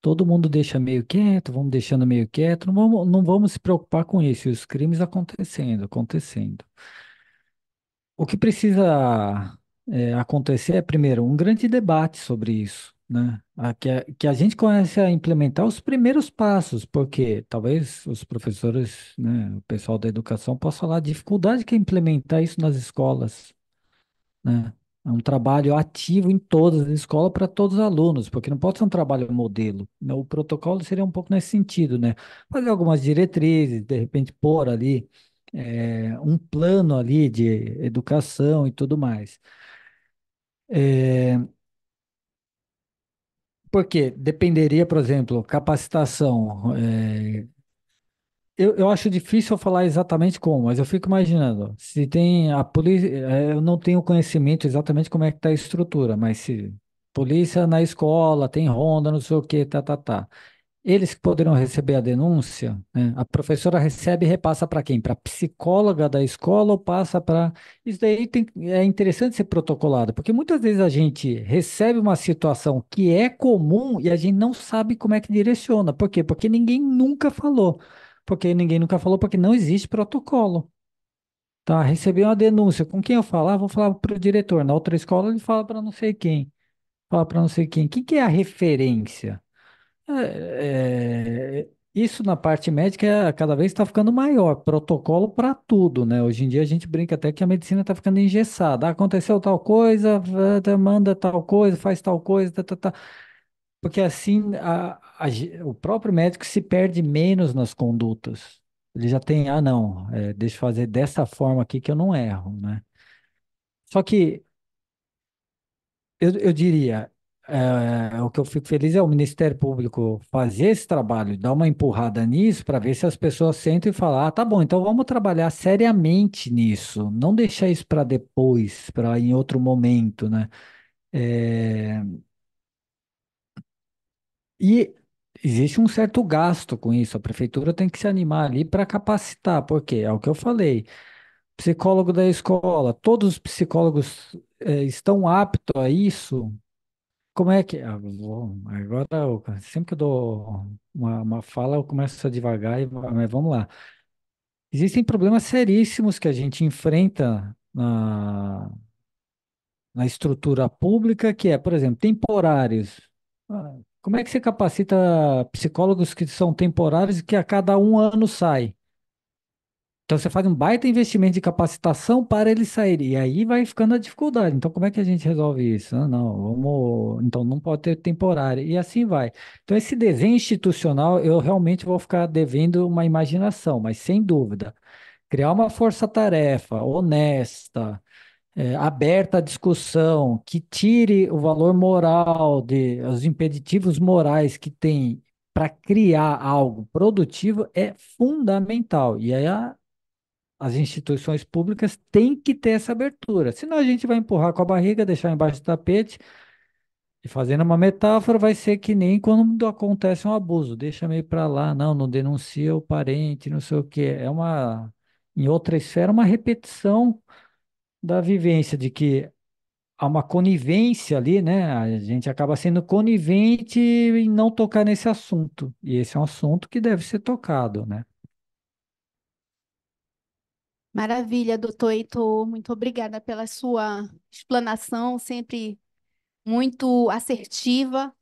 Todo mundo deixa meio quieto, vamos deixando meio quieto, não vamos, não vamos se preocupar com isso, os crimes acontecendo, acontecendo. O que precisa eh, acontecer é, primeiro, um grande debate sobre isso né? A, que, a, que a gente comece a implementar os primeiros passos, porque talvez os professores, né, o pessoal da educação possa falar a dificuldade que é implementar isso nas escolas, né? É um trabalho ativo em todas as escolas para todos os alunos, porque não pode ser um trabalho modelo. Né? O protocolo seria um pouco nesse sentido, né? Fazer algumas diretrizes, de repente pôr ali é, um plano ali de educação e tudo mais. É, porque dependeria, por exemplo, capacitação. É... Eu, eu acho difícil falar exatamente como, mas eu fico imaginando. Se tem a polícia. É, eu não tenho conhecimento exatamente como é que está a estrutura, mas se polícia na escola, tem ronda, não sei o quê, tá, tá, tá eles que poderão receber a denúncia, né? a professora recebe e repassa para quem? Para a psicóloga da escola ou passa para. Isso daí tem... é interessante ser protocolado, porque muitas vezes a gente recebe uma situação que é comum e a gente não sabe como é que direciona. Por quê? Porque ninguém nunca falou. Porque ninguém nunca falou, porque não existe protocolo. Tá, recebi uma denúncia. Com quem eu falar? Vou falar para o diretor. Na outra escola ele fala para não sei quem. Fala para não sei quem. que que é a referência? É, é, isso na parte médica é, cada vez está ficando maior, protocolo para tudo, né? Hoje em dia a gente brinca até que a medicina está ficando engessada. Ah, aconteceu tal coisa, eh, manda tal coisa, faz tal coisa, tá, tá, tá. Porque assim a, a, o próprio médico se perde menos nas condutas. Ele já tem, ah, não, é, deixa eu fazer dessa forma aqui que eu não erro, né? Só que eu, eu diria, é, o que eu fico feliz é o Ministério Público fazer esse trabalho, dar uma empurrada nisso para ver se as pessoas sentam e falam: ah, tá bom, então vamos trabalhar seriamente nisso, não deixar isso para depois, para em outro momento, né? É... E existe um certo gasto com isso, a prefeitura tem que se animar ali para capacitar, porque é o que eu falei. Psicólogo da escola, todos os psicólogos é, estão aptos a isso? Como é que. Ah, agora, sempre que eu dou uma, uma fala, eu começo a devagar, e, mas vamos lá. Existem problemas seríssimos que a gente enfrenta na, na estrutura pública, que é, por exemplo, temporários. Ah, como é que você capacita psicólogos que são temporários e que a cada um ano sai? Então você faz um baita investimento de capacitação para ele sair. E aí vai ficando a dificuldade. Então, como é que a gente resolve isso? Ah, não, vamos. Então não pode ter temporário E assim vai. Então, esse desenho institucional, eu realmente vou ficar devendo uma imaginação, mas sem dúvida. Criar uma força-tarefa honesta, é, aberta à discussão, que tire o valor moral, de, os impeditivos morais que tem para criar algo produtivo é fundamental. E aí a as instituições públicas têm que ter essa abertura. Senão a gente vai empurrar com a barriga, deixar embaixo do tapete. E fazendo uma metáfora, vai ser que nem quando acontece um abuso, deixa meio para lá, não, não denuncia o parente, não sei o quê. É uma, em outra esfera, uma repetição da vivência de que há uma conivência ali, né? A gente acaba sendo conivente em não tocar nesse assunto. E esse é um assunto que deve ser tocado, né? Maravilha, doutor Heitor, muito obrigada pela sua explanação, sempre muito assertiva.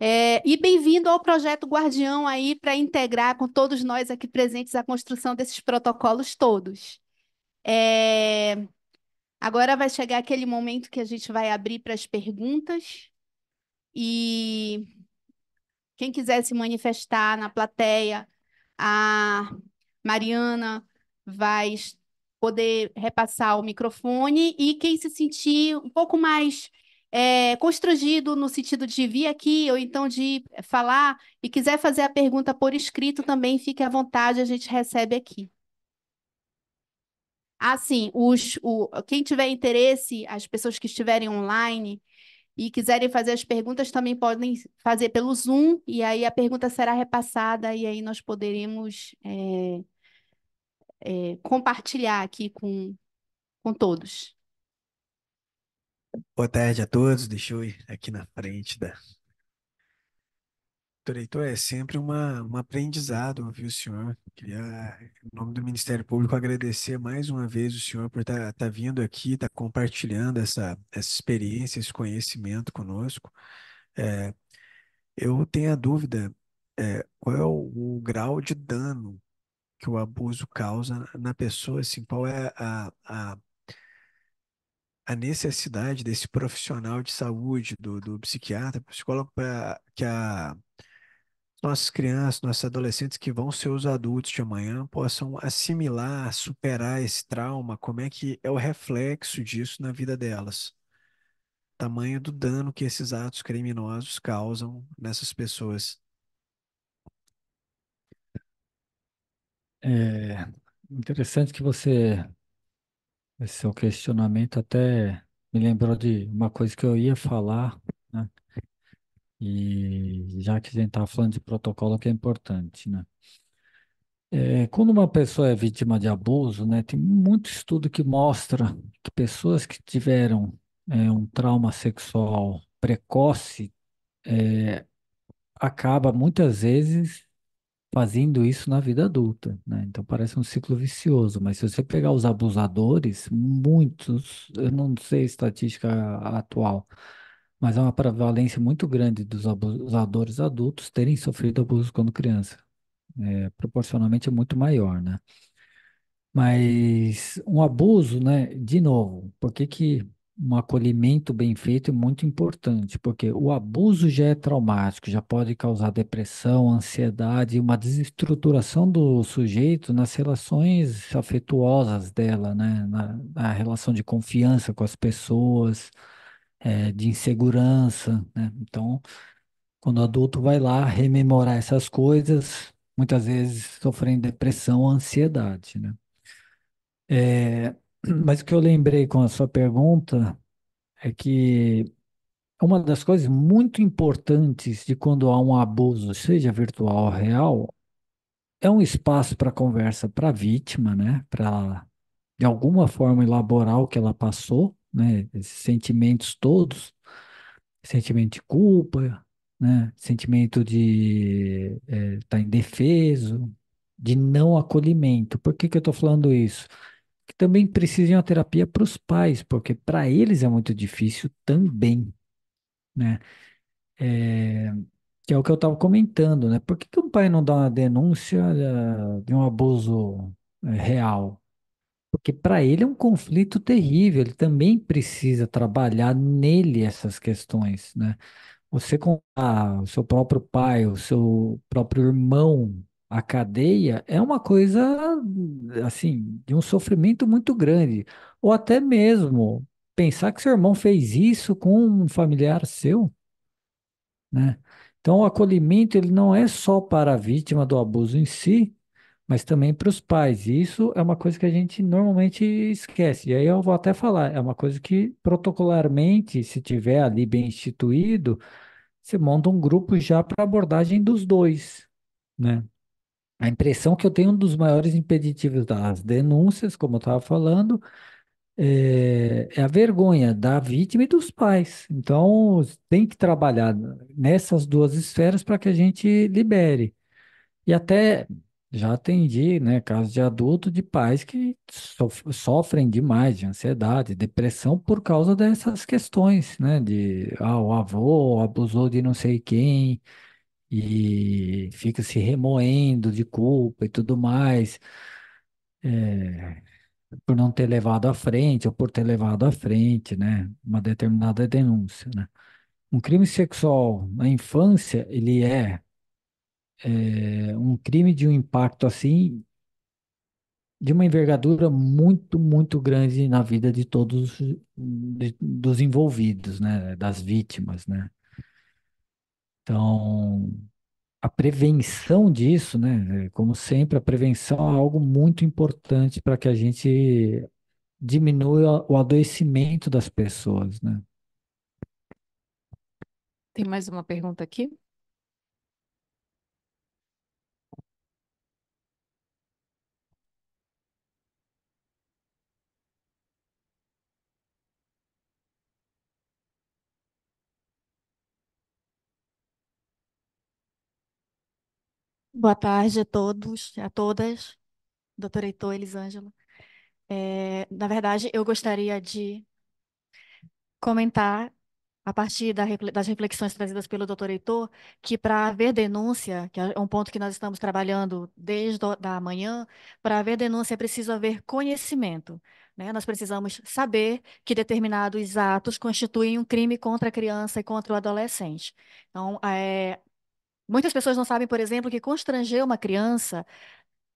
É, e bem-vindo ao projeto Guardião aí para integrar com todos nós aqui presentes a construção desses protocolos todos. É, agora vai chegar aquele momento que a gente vai abrir para as perguntas e quem quiser se manifestar na plateia, a Mariana, vai poder repassar o microfone e quem se sentir um pouco mais é, constrangido no sentido de vir aqui ou então de falar e quiser fazer a pergunta por escrito também, fique à vontade, a gente recebe aqui. Assim, os, o, quem tiver interesse, as pessoas que estiverem online e quiserem fazer as perguntas também podem fazer pelo Zoom e aí a pergunta será repassada e aí nós poderemos é é, compartilhar aqui com, com todos. Boa tarde a todos. Deixa eu ir aqui na frente da. Doutor Heitor, é sempre uma, um aprendizado ouvir o senhor. Queria, em nome do Ministério Público, agradecer mais uma vez o senhor por estar tá, tá vindo aqui, estar tá compartilhando essa, essa experiência, esse conhecimento conosco. É, eu tenho a dúvida é, qual é o, o grau de dano que o abuso causa na pessoa, assim, qual é a, a, a necessidade desse profissional de saúde, do, do psiquiatra, psicólogo, para que a, nossas crianças, nossos adolescentes que vão ser os adultos de amanhã possam assimilar, superar esse trauma, como é que é o reflexo disso na vida delas. Tamanho do dano que esses atos criminosos causam nessas pessoas. É interessante que você, esse seu questionamento até me lembrou de uma coisa que eu ia falar, né? E já que a gente está falando de protocolo, que é importante, né? É, quando uma pessoa é vítima de abuso, né, tem muito estudo que mostra que pessoas que tiveram é, um trauma sexual precoce é, acaba muitas vezes fazendo isso na vida adulta, né? Então parece um ciclo vicioso, mas se você pegar os abusadores, muitos, eu não sei a estatística atual, mas é uma prevalência muito grande dos abusadores adultos terem sofrido abuso quando criança. É, proporcionalmente é muito maior, né? Mas um abuso, né? De novo, por que que um acolhimento bem feito é muito importante, porque o abuso já é traumático, já pode causar depressão, ansiedade, uma desestruturação do sujeito nas relações afetuosas dela, né? na, na relação de confiança com as pessoas, é, de insegurança. Né? Então, quando o adulto vai lá rememorar essas coisas, muitas vezes sofrendo depressão, ansiedade. Né? É, mas o que eu lembrei com a sua pergunta é que uma das coisas muito importantes de quando há um abuso, seja virtual ou real, é um espaço para conversa para a vítima, né? Para de alguma forma elaborar o que ela passou, né? Esses sentimentos todos, sentimento de culpa, né? Sentimento de estar eh, é, tá indefeso, de não acolhimento. Por que que eu estou falando isso? que também precisam de uma terapia para os pais, porque para eles é muito difícil também, né? É, que é o que eu estava comentando, né? Por que, que um pai não dá uma denúncia eh, de um abuso eh, real? Porque para ele é um conflito terrível, ele também precisa trabalhar nele essas questões, né? Você com ah, o seu próprio pai, o seu próprio irmão a cadeia é uma coisa assim de um sofrimento muito grande, ou até mesmo pensar que seu irmão fez isso com um familiar seu, né? Então o acolhimento ele não é só para a vítima do abuso em si, mas também para os pais. isso é uma coisa que a gente normalmente esquece. E aí eu vou até falar, é uma coisa que protocolarmente, se tiver ali bem instituído, você monta um grupo já para abordagem dos dois, né? A impressão que eu tenho, um dos maiores impeditivos das denúncias, como eu estava falando, é, é, a vergonha da vítima e dos pais. Então, tem que trabalhar nessas duas esferas para que a gente libere. E até já atendi, né, casos de adulto, de pais que sofrem demais de ansiedade, depressão por causa dessas questões, né, de ah, o avô abusou de não sei quem, e fica se remoendo de culpa e tudo mais, é, por não ter levado à frente ou por ter levado à frente, né, uma determinada denúncia, né. Um crime sexual na infância, ele é, é um crime de um impacto assim de uma envergadura muito, muito grande na vida de todos de, dos envolvidos, né, das vítimas, né? Então, a prevenção disso, né? Como sempre, a prevenção é algo muito importante para que a gente diminua o adoecimento das pessoas, né? Tem mais uma pergunta aqui? Boa tarde a todos, a todas, doutor Heitor, Elisângela. É, na verdade, eu gostaria de comentar, a partir da, das reflexões trazidas pelo doutor Heitor, que para haver denúncia, que é um ponto que nós estamos trabalhando desde a manhã, para haver denúncia é preciso haver conhecimento. Né? Nós precisamos saber que determinados atos constituem um crime contra a criança e contra o adolescente. Então, é, Muitas pessoas não sabem, por exemplo, que constranger uma criança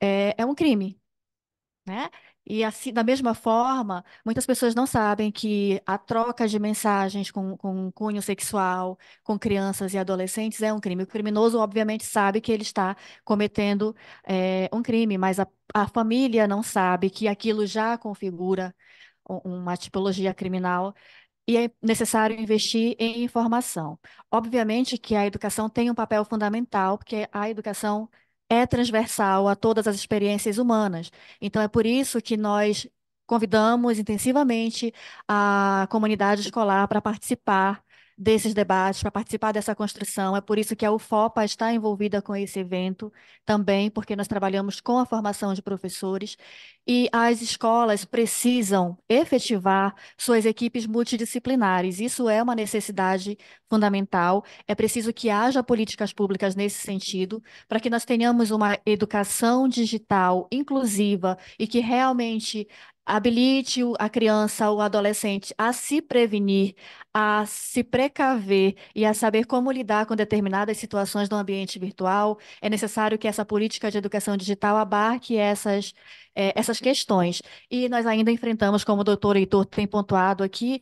é, é um crime, né? E assim, da mesma forma, muitas pessoas não sabem que a troca de mensagens com, com cunho sexual com crianças e adolescentes é um crime. O criminoso, obviamente, sabe que ele está cometendo é, um crime, mas a, a família não sabe que aquilo já configura uma tipologia criminal e é necessário investir em informação. Obviamente que a educação tem um papel fundamental, porque a educação é transversal a todas as experiências humanas. Então, é por isso que nós convidamos intensivamente a comunidade escolar para participar desses debates, para participar dessa construção. É por isso que a UFOPA está envolvida com esse evento também, porque nós trabalhamos com a formação de professores e as escolas precisam efetivar suas equipes multidisciplinares. Isso é uma necessidade fundamental. É preciso que haja políticas públicas nesse sentido, para que nós tenhamos uma educação digital inclusiva e que realmente habilite a criança, o adolescente a se prevenir, a se precaver e a saber como lidar com determinadas situações no ambiente virtual. É necessário que essa política de educação digital abarque essas, é, essas questões. E nós ainda enfrentamos, como o doutor Heitor tem pontuado aqui,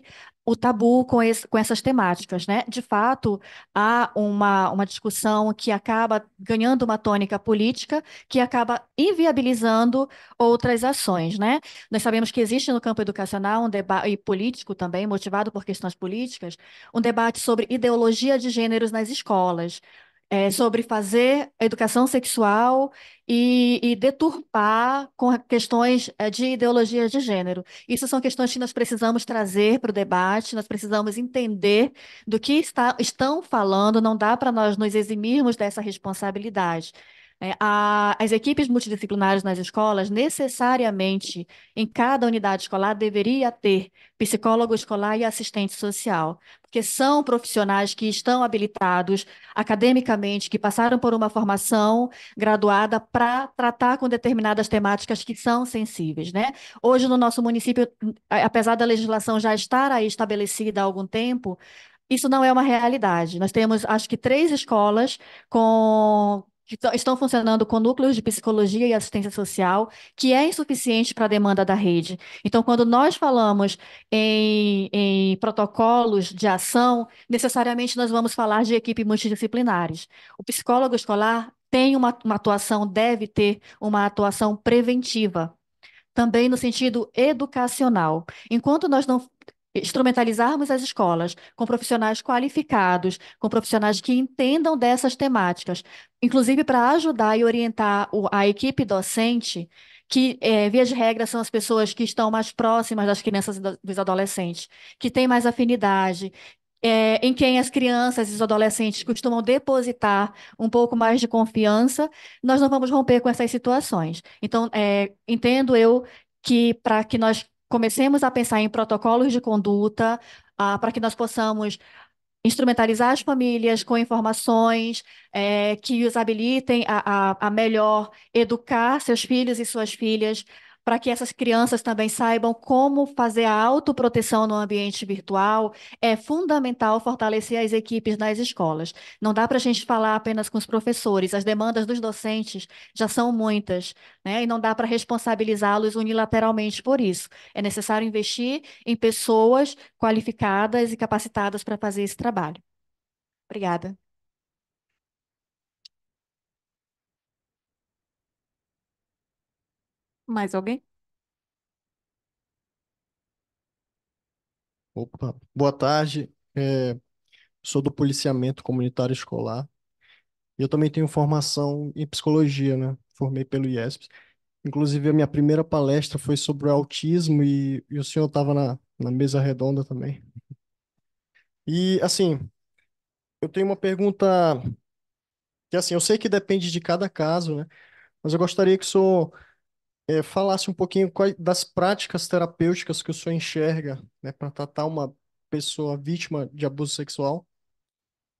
o tabu com, esse, com essas temáticas, né? De fato, há uma, uma discussão que acaba ganhando uma tônica política que acaba inviabilizando outras ações, né? Nós sabemos que existe no campo educacional um debate, e político também, motivado por questões políticas, um debate sobre ideologia de gêneros nas escolas é, sobre fazer educação sexual e, e deturpar com questões é, de ideologia de gênero. Isso são questões que nós precisamos trazer para o debate, nós precisamos entender do que está, estão falando, não dá para nós nos eximirmos dessa responsabilidade. É, a, as equipes multidisciplinares nas escolas, necessariamente, em cada unidade escolar, deveria ter psicólogo escolar e assistente social, porque são profissionais que estão habilitados academicamente, que passaram por uma formação graduada para tratar com determinadas temáticas que são sensíveis, né? Hoje, no nosso município, apesar da legislação já estar aí estabelecida há algum tempo, isso não é uma realidade. Nós temos, acho que, três escolas com então, estão funcionando com núcleos de psicologia e assistência social, que é insuficiente para a demanda da rede. Então, quando nós falamos em, em, protocolos de ação, necessariamente nós vamos falar de equipes multidisciplinares. O psicólogo escolar tem uma, uma atuação, deve ter uma atuação preventiva também no sentido educacional. Enquanto nós não instrumentalizarmos as escolas com profissionais qualificados, com profissionais que entendam dessas temáticas, inclusive para ajudar e orientar a equipe docente, que, é, via de regra, são as pessoas que estão mais próximas das crianças e dos adolescentes, que têm mais afinidade, é, em quem as crianças e os adolescentes costumam depositar um pouco mais de confiança, nós não vamos romper com essas situações. Então, é, entendo eu que para que nós comecemos a pensar em protocolos de conduta ah, para que nós possamos instrumentalizar as famílias com informações é, que os habilitem a, a, a melhor educar seus filhos e suas filhas para que essas crianças também saibam como fazer a autoproteção no ambiente virtual, é fundamental fortalecer as equipes nas escolas. Não dá para a gente falar apenas com os professores, as demandas dos docentes já são muitas, né? e não dá para responsabilizá-los unilateralmente por isso. É necessário investir em pessoas qualificadas e capacitadas para fazer esse trabalho. Obrigada. Mais alguém? Opa, boa tarde. É, sou do policiamento comunitário escolar. E Eu também tenho formação em psicologia, né? Formei pelo IESP. Inclusive, a minha primeira palestra foi sobre o autismo e, e o senhor estava na, na mesa redonda também. E, assim, eu tenho uma pergunta que, assim, eu sei que depende de cada caso, né? Mas eu gostaria que o senhor é, falasse um pouquinho quais, das práticas terapêuticas que o senhor enxerga, né, para tratar uma pessoa vítima de abuso sexual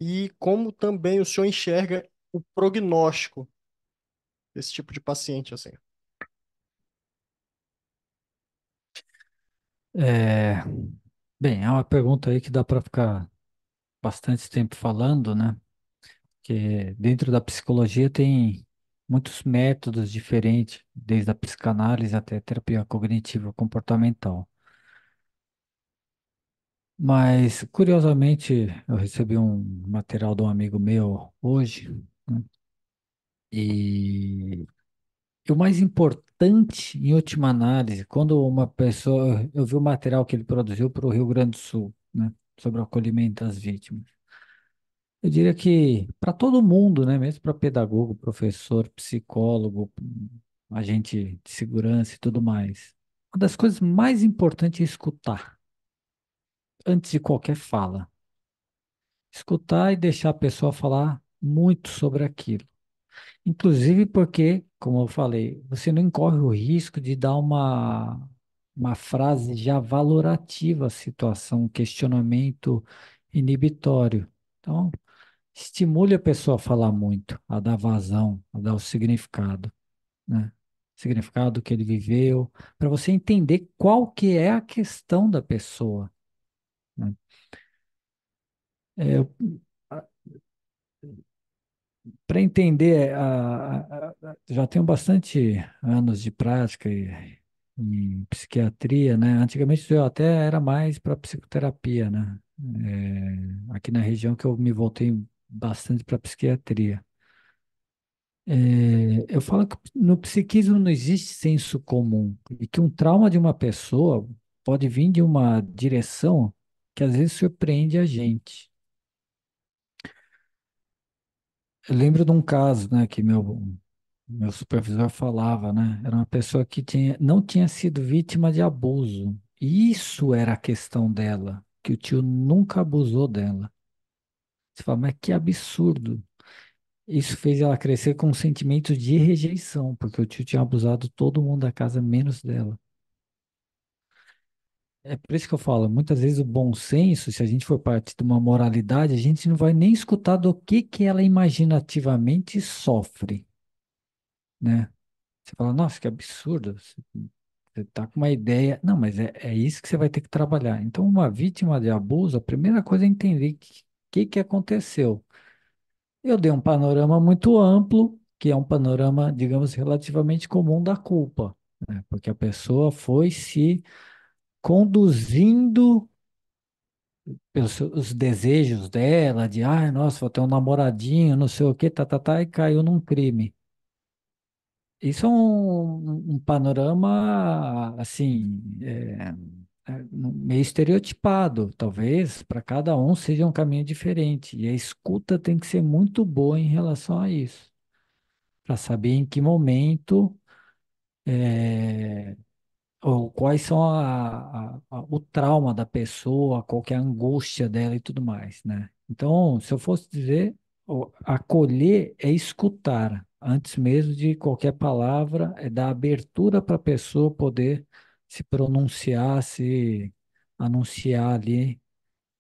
e como também o senhor enxerga o prognóstico desse tipo de paciente, assim. É, bem, é uma pergunta aí que dá para ficar bastante tempo falando, né? Que dentro da psicologia tem muitos métodos diferentes, desde a psicanálise até a terapia cognitiva comportamental. Mas, curiosamente, eu recebi um material de um amigo meu hoje, né? e o mais importante, em última análise, quando uma pessoa. Eu vi o material que ele produziu para o Rio Grande do Sul, né? sobre o acolhimento às vítimas. Eu diria que para todo mundo, né? Mesmo para pedagogo, professor, psicólogo, agente de segurança e tudo mais. Uma das coisas mais importantes é escutar, antes de qualquer fala. Escutar e deixar a pessoa falar muito sobre aquilo. Inclusive porque, como eu falei, você não incorre o risco de dar uma, uma frase já valorativa à situação, um questionamento inibitório. Então, estimule a pessoa a falar muito, a dar vazão, a dar o significado, né? Significado que ele viveu, para você entender qual que é a questão da pessoa. Né? É, para entender, a, a, a, já tenho bastante anos de prática e, em psiquiatria, né? Antigamente eu até era mais para psicoterapia, né? É, aqui na região que eu me voltei bastante para psiquiatria. É, eu falo que no psiquismo não existe senso comum e que um trauma de uma pessoa pode vir de uma direção que às vezes surpreende a gente. Eu lembro de um caso, né, que meu meu supervisor falava, né, era uma pessoa que tinha, não tinha sido vítima de abuso. E isso era a questão dela, que o tio nunca abusou dela. Você fala, mas que absurdo. Isso fez ela crescer com um sentimento de rejeição, porque o tio tinha abusado todo mundo da casa, menos dela. É por isso que eu falo, muitas vezes o bom senso, se a gente for partir de uma moralidade, a gente não vai nem escutar do que que ela imaginativamente sofre, né? Você fala, nossa, que absurdo, você tá com uma ideia. Não, mas é, é isso que você vai ter que trabalhar. Então, uma vítima de abuso, a primeira coisa é entender que que que aconteceu? Eu dei um panorama muito amplo, que é um panorama, digamos, relativamente comum da culpa, né? Porque a pessoa foi se conduzindo pelos os desejos dela, de, ai, ah, nossa, vou ter um namoradinho, não sei o quê, tá, tá, tá, e caiu num crime. Isso é um, um panorama, assim, é, é, meio estereotipado, talvez para cada um seja um caminho diferente. E a escuta tem que ser muito boa em relação a isso, para saber em que momento é, ou quais são a, a, a, o trauma da pessoa, qual é a angústia dela e tudo mais, né? Então, se eu fosse dizer, acolher é escutar, antes mesmo de qualquer palavra, é dar abertura para a pessoa poder se pronunciar, se anunciar ali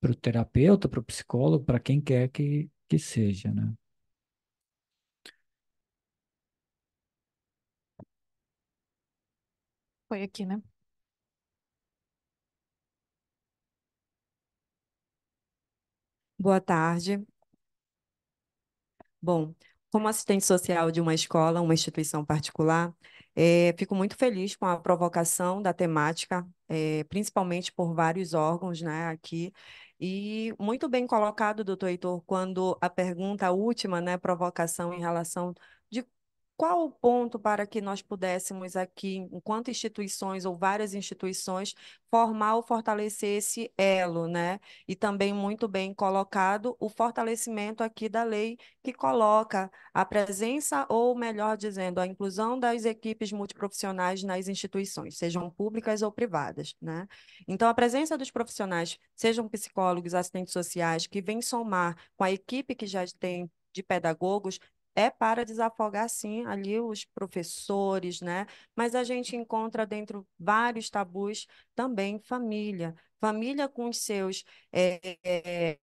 para o terapeuta, para o psicólogo, para quem quer que, que seja, né? Foi aqui, né? Boa tarde. Bom, como assistente social de uma escola, uma instituição particular, é, fico muito feliz com a provocação da temática, é, principalmente por vários órgãos né, aqui. E muito bem colocado, doutor Heitor, quando a pergunta última, né, provocação em relação qual o ponto para que nós pudéssemos aqui, enquanto instituições ou várias instituições, formar ou fortalecer esse elo, né? E também muito bem colocado o fortalecimento aqui da lei que coloca a presença ou, melhor dizendo, a inclusão das equipes multiprofissionais nas instituições, sejam públicas ou privadas, né? Então, a presença dos profissionais, sejam psicólogos, assistentes sociais, que vêm somar com a equipe que já tem de pedagogos é para desafogar, sim, ali os professores, né? Mas a gente encontra dentro vários tabus também família. Família com os seus. É,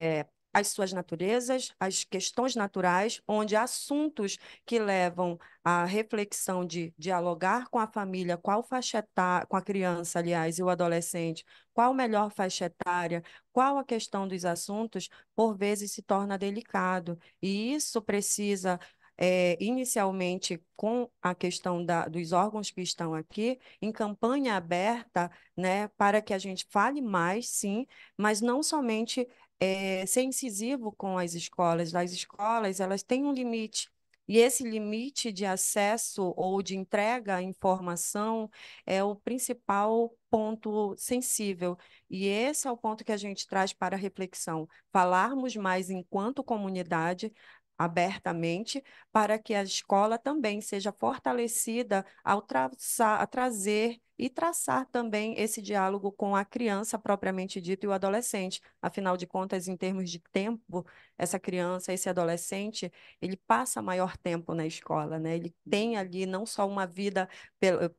é, as suas naturezas, as questões naturais, onde assuntos que levam à reflexão de dialogar com a família, qual faixa etária, com a criança, aliás, e o adolescente, qual melhor faixa etária, qual a questão dos assuntos, por vezes se torna delicado. E isso precisa é, inicialmente com a questão da, dos órgãos que estão aqui, em campanha aberta, né, para que a gente fale mais, sim, mas não somente é, ser incisivo com as escolas. As escolas elas têm um limite. E esse limite de acesso ou de entrega à informação é o principal ponto sensível. E esse é o ponto que a gente traz para reflexão. Falarmos mais enquanto comunidade, abertamente, para que a escola também seja fortalecida ao traçar, a trazer e traçar também esse diálogo com a criança propriamente dito e o adolescente. Afinal de contas, em termos de tempo, essa criança, esse adolescente, ele passa maior tempo na escola, né? Ele tem ali não só uma vida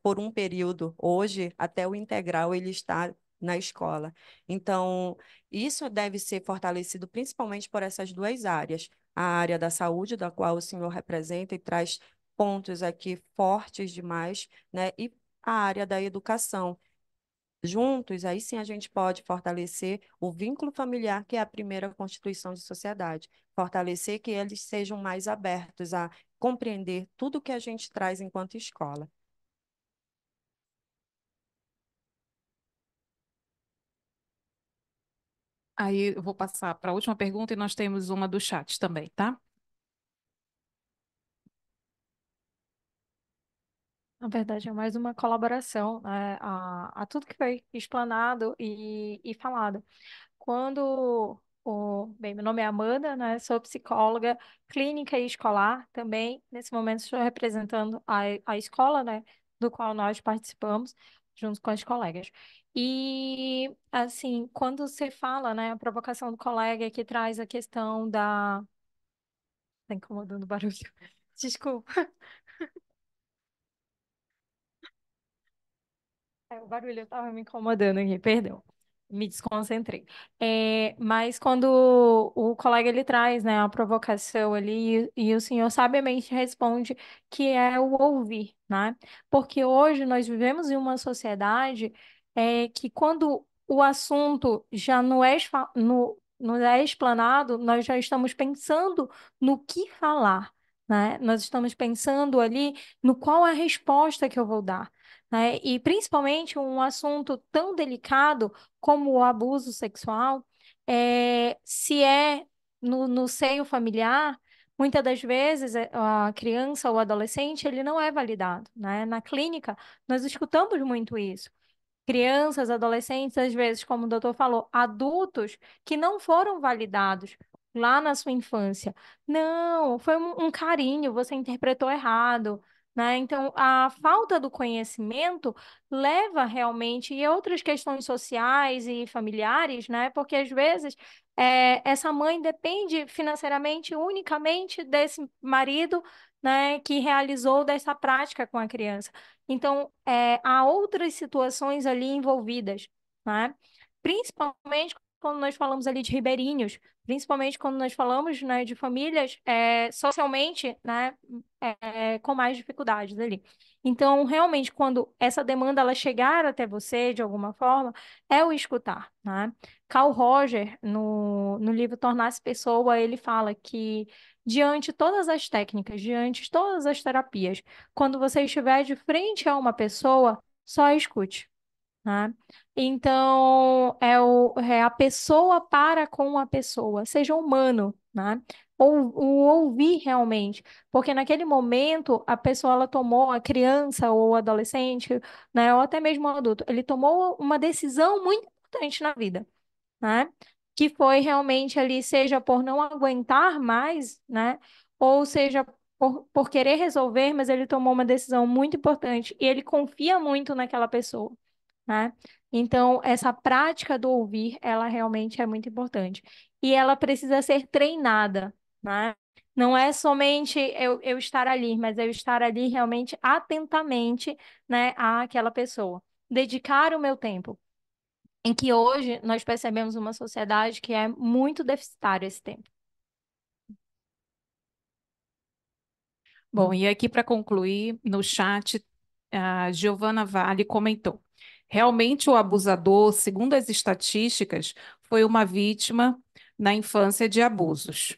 por um período. Hoje, até o integral, ele está na escola. Então, isso deve ser fortalecido principalmente por essas duas áreas, a área da saúde, da qual o senhor representa e traz pontos aqui fortes demais, né? E a área da educação. Juntos, aí sim a gente pode fortalecer o vínculo familiar, que é a primeira constituição de sociedade. Fortalecer que eles sejam mais abertos a compreender tudo que a gente traz enquanto escola. Aí eu vou passar para a última pergunta e nós temos uma do chat também, tá? Na verdade, é mais uma colaboração né, a, a tudo que foi explanado e, e falado. Quando o, bem, meu nome é Amanda, né? Sou psicóloga clínica e escolar também. Nesse momento estou representando a, a escola, né? Do qual nós participamos, junto com as colegas. E, assim, quando você fala, né, a provocação do colega que traz a questão da. Tá incomodando o barulho. Desculpa. É, o barulho estava me incomodando aqui, perdão me desconcentrei. É, mas quando o colega ele traz, né, a provocação ali e, e, o senhor sabiamente responde que é o ouvir, né? Porque hoje nós vivemos em uma sociedade é, que quando o assunto já não é, no, não é explanado, nós já estamos pensando no que falar, né? Nós estamos pensando ali no qual a resposta que eu vou dar né? E principalmente um assunto tão delicado como o abuso sexual, é, se é no, no seio familiar, Muitas das vezes eh, a criança ou adolescente ele não é validado, né? Na clínica nós escutamos muito isso. Crianças, adolescentes, às vezes, como o doutor falou, adultos que não foram validados lá na sua infância. Não, foi um, um carinho, você interpretou errado. Né? Então, a falta do conhecimento leva realmente, e outras questões sociais e familiares, né? porque às vezes é, essa mãe depende financeiramente unicamente desse marido né, que realizou dessa prática com a criança. Então, é, há outras situações ali envolvidas, né? principalmente quando nós falamos ali de ribeirinhos, principalmente quando nós falamos né, de famílias é, socialmente né, é, com mais dificuldades ali. Então, realmente, quando essa demanda ela chegar até você de alguma forma, é o escutar. Né? Carl Roger, no, no livro Tornar-se Pessoa, ele fala que diante de todas as técnicas, diante de todas as terapias, quando você estiver de frente a uma pessoa, só escute. Né? Então, é, o, é a pessoa para com a pessoa, seja humano, né? Ou, ouvir realmente, porque naquele momento a pessoa ela tomou, a criança ou o adolescente, né? Ou até mesmo o adulto, ele tomou uma decisão muito importante na vida, né? Que foi realmente ali, seja por não aguentar mais, né? Ou seja por, por querer resolver, mas ele tomou uma decisão muito importante e ele confia muito naquela pessoa. Né? Então, essa prática do ouvir, ela realmente é muito importante. E ela precisa ser treinada, né? Não é somente eu, eu estar ali, mas eu estar ali realmente atentamente né, àquela pessoa. Dedicar o meu tempo. Em que hoje nós percebemos uma sociedade que é muito deficitária esse tempo. Bom, e aqui para concluir, no chat, a Giovana Vale comentou. Realmente, o abusador, segundo as estatísticas, foi uma vítima na infância de abusos.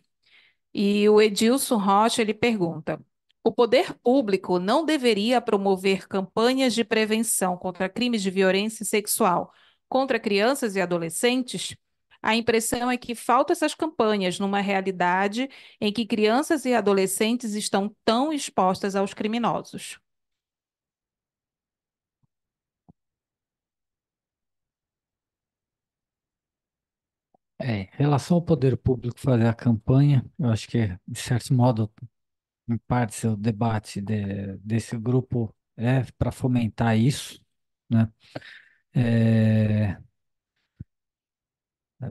E o Edilson Rocha ele pergunta: o poder público não deveria promover campanhas de prevenção contra crimes de violência sexual contra crianças e adolescentes? A impressão é que faltam essas campanhas numa realidade em que crianças e adolescentes estão tão expostas aos criminosos. É, em relação ao poder público fazer a campanha, eu acho que, de certo modo, em parte, o debate de, desse grupo é para fomentar isso, né? É...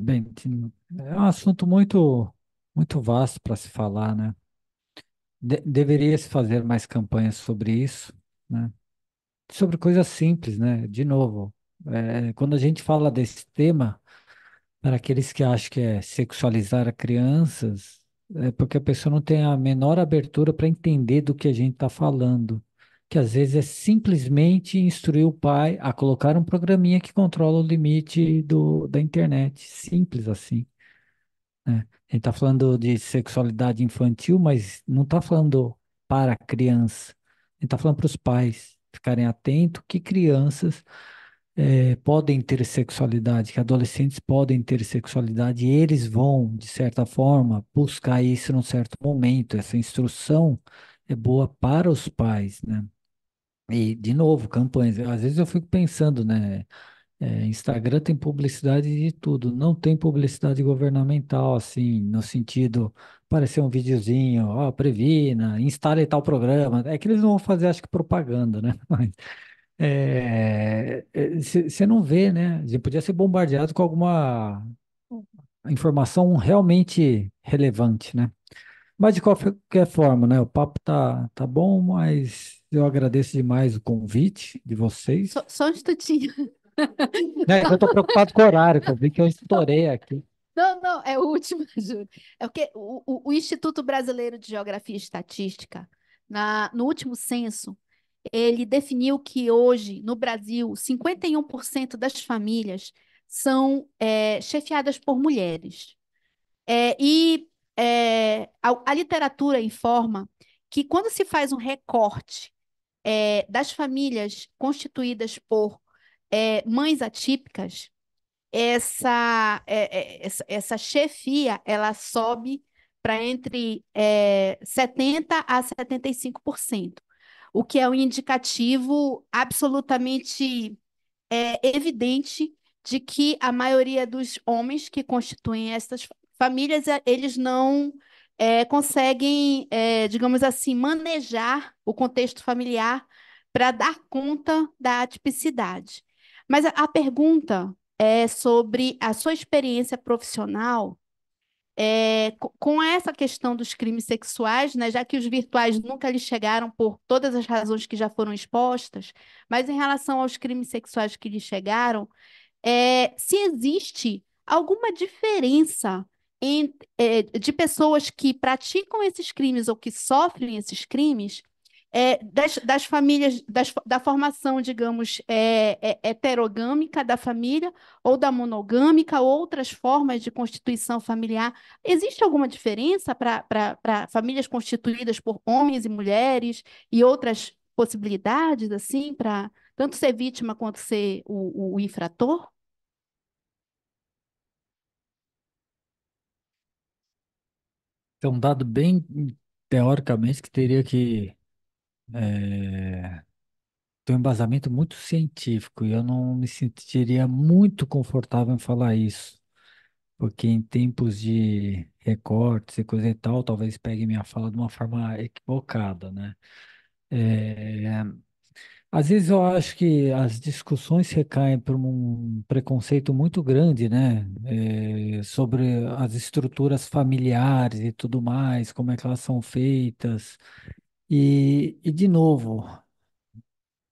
Bem, é um assunto muito, muito vasto para se falar, né? De deveria se fazer mais campanhas sobre isso, né? Sobre coisas simples, né? De novo, é, quando a gente fala desse tema, para aqueles que acham que é sexualizar as crianças, é porque a pessoa não tem a menor abertura para entender do que a gente está falando. Que às vezes é simplesmente instruir o pai a colocar um programinha que controla o limite do, da internet. Simples assim. Né? A gente está falando de sexualidade infantil, mas não está falando para a criança. A gente está falando para os pais ficarem atentos que crianças é, podem ter sexualidade, que adolescentes podem ter sexualidade, e eles vão, de certa forma, buscar isso num certo momento. Essa instrução é boa para os pais, né? E, de novo, campanhas. Às vezes eu fico pensando, né? É, Instagram tem publicidade de tudo, não tem publicidade governamental, assim, no sentido parecer um videozinho, ó, previna, instale tal programa. É que eles não vão fazer, acho que, propaganda, né? Mas você é, é, não vê, né? Você podia ser bombardeado com alguma informação realmente relevante, né? Mas de qualquer forma, né? O papo tá, tá bom, mas eu agradeço demais o convite de vocês. Só, só um instantinho. Né, eu estou tá. preocupado com o horário, que eu vi que eu estourei aqui. Não, não, é o último, juro. É porque o, o, o Instituto Brasileiro de Geografia e Estatística, na, no último censo, ele definiu que hoje, no Brasil, 51% das famílias são é, chefiadas por mulheres. É, e é, a, a, literatura informa que quando se faz um recorte é, das famílias constituídas por é, mães atípicas, essa, é, essa, essa chefia ela sobe para entre é, 70% a 75% o que é um indicativo absolutamente é, evidente de que a maioria dos homens que constituem essas famílias, é, eles não é, conseguem, é, digamos assim, manejar o contexto familiar para dar conta da atipicidade. Mas a, a pergunta é sobre a sua experiência profissional é, com essa questão dos crimes sexuais, né, já que os virtuais nunca lhe chegaram por todas as razões que já foram expostas, mas em relação aos crimes sexuais que lhe chegaram, é, se existe alguma diferença em, é, de pessoas que praticam esses crimes ou que sofrem esses crimes é, das, das famílias, das, da formação, digamos, é, é, heterogâmica da família, ou da monogâmica, outras formas de constituição familiar. Existe alguma diferença para famílias constituídas por homens e mulheres e outras possibilidades, assim, para tanto ser vítima quanto ser o, o infrator? É um dado bem teoricamente que teria que é, tem um embasamento muito científico e eu não me sentiria muito confortável em falar isso, porque em tempos de recortes e coisa e tal, talvez pegue minha fala de uma forma equivocada, né? É, às vezes eu acho que as discussões recaem por um preconceito muito grande, né? É, sobre as estruturas familiares e tudo mais, como é que elas são feitas, e, e de novo,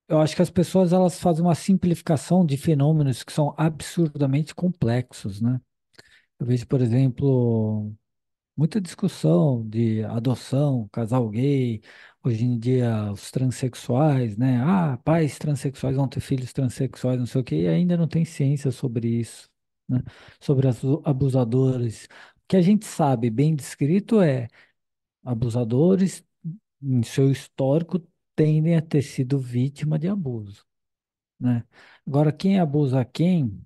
eu acho que as pessoas elas fazem uma simplificação de fenômenos que são absurdamente complexos, né? Eu vejo, por exemplo, muita discussão de adoção, casal gay, hoje em dia os transexuais, né? Ah, pais transexuais vão ter filhos transexuais, não sei o quê, e ainda não tem ciência sobre isso, né? Sobre os abusadores. O que a gente sabe bem descrito é abusadores em seu histórico, tendem a ter sido vítima de abuso, né? Agora, quem abusa quem?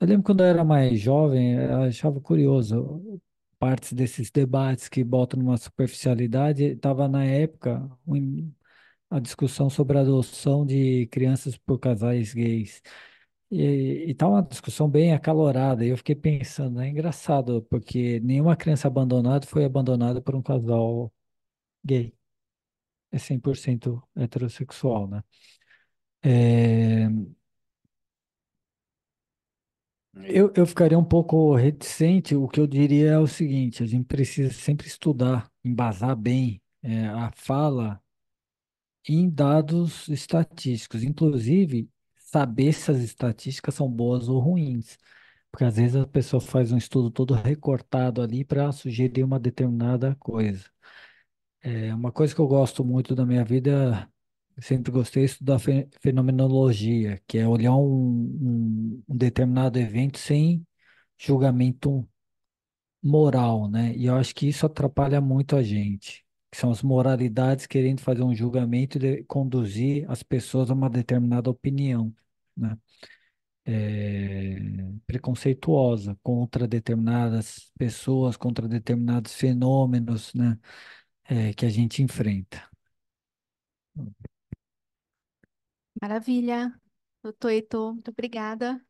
Eu lembro quando eu era mais jovem, eu achava curioso partes desses debates que botam numa superficialidade. Estava na época a discussão sobre a adoção de crianças por casais gays. E estava tá uma discussão bem acalorada. E eu fiquei pensando, é engraçado, porque nenhuma criança abandonada foi abandonada por um casal gay é 100% heterossexual, né? É, eu, eu ficaria um pouco reticente. O que eu diria é o seguinte: a gente precisa sempre estudar, embasar bem, é, a fala em dados estatísticos, inclusive saber se as estatísticas são boas ou ruins, porque às vezes a pessoa faz um estudo todo recortado ali para sugerir uma determinada coisa. É uma coisa que eu gosto muito da minha vida, sempre gostei é estudar fenomenologia, que é olhar um, um, um determinado evento sem julgamento moral, né? E eu acho que isso atrapalha muito a gente, que são as moralidades querendo fazer um julgamento e conduzir as pessoas a uma determinada opinião, né? É, preconceituosa contra determinadas pessoas, contra determinados fenômenos, né? é, que a gente enfrenta. Maravilha. Doutor Heitor, muito obrigada.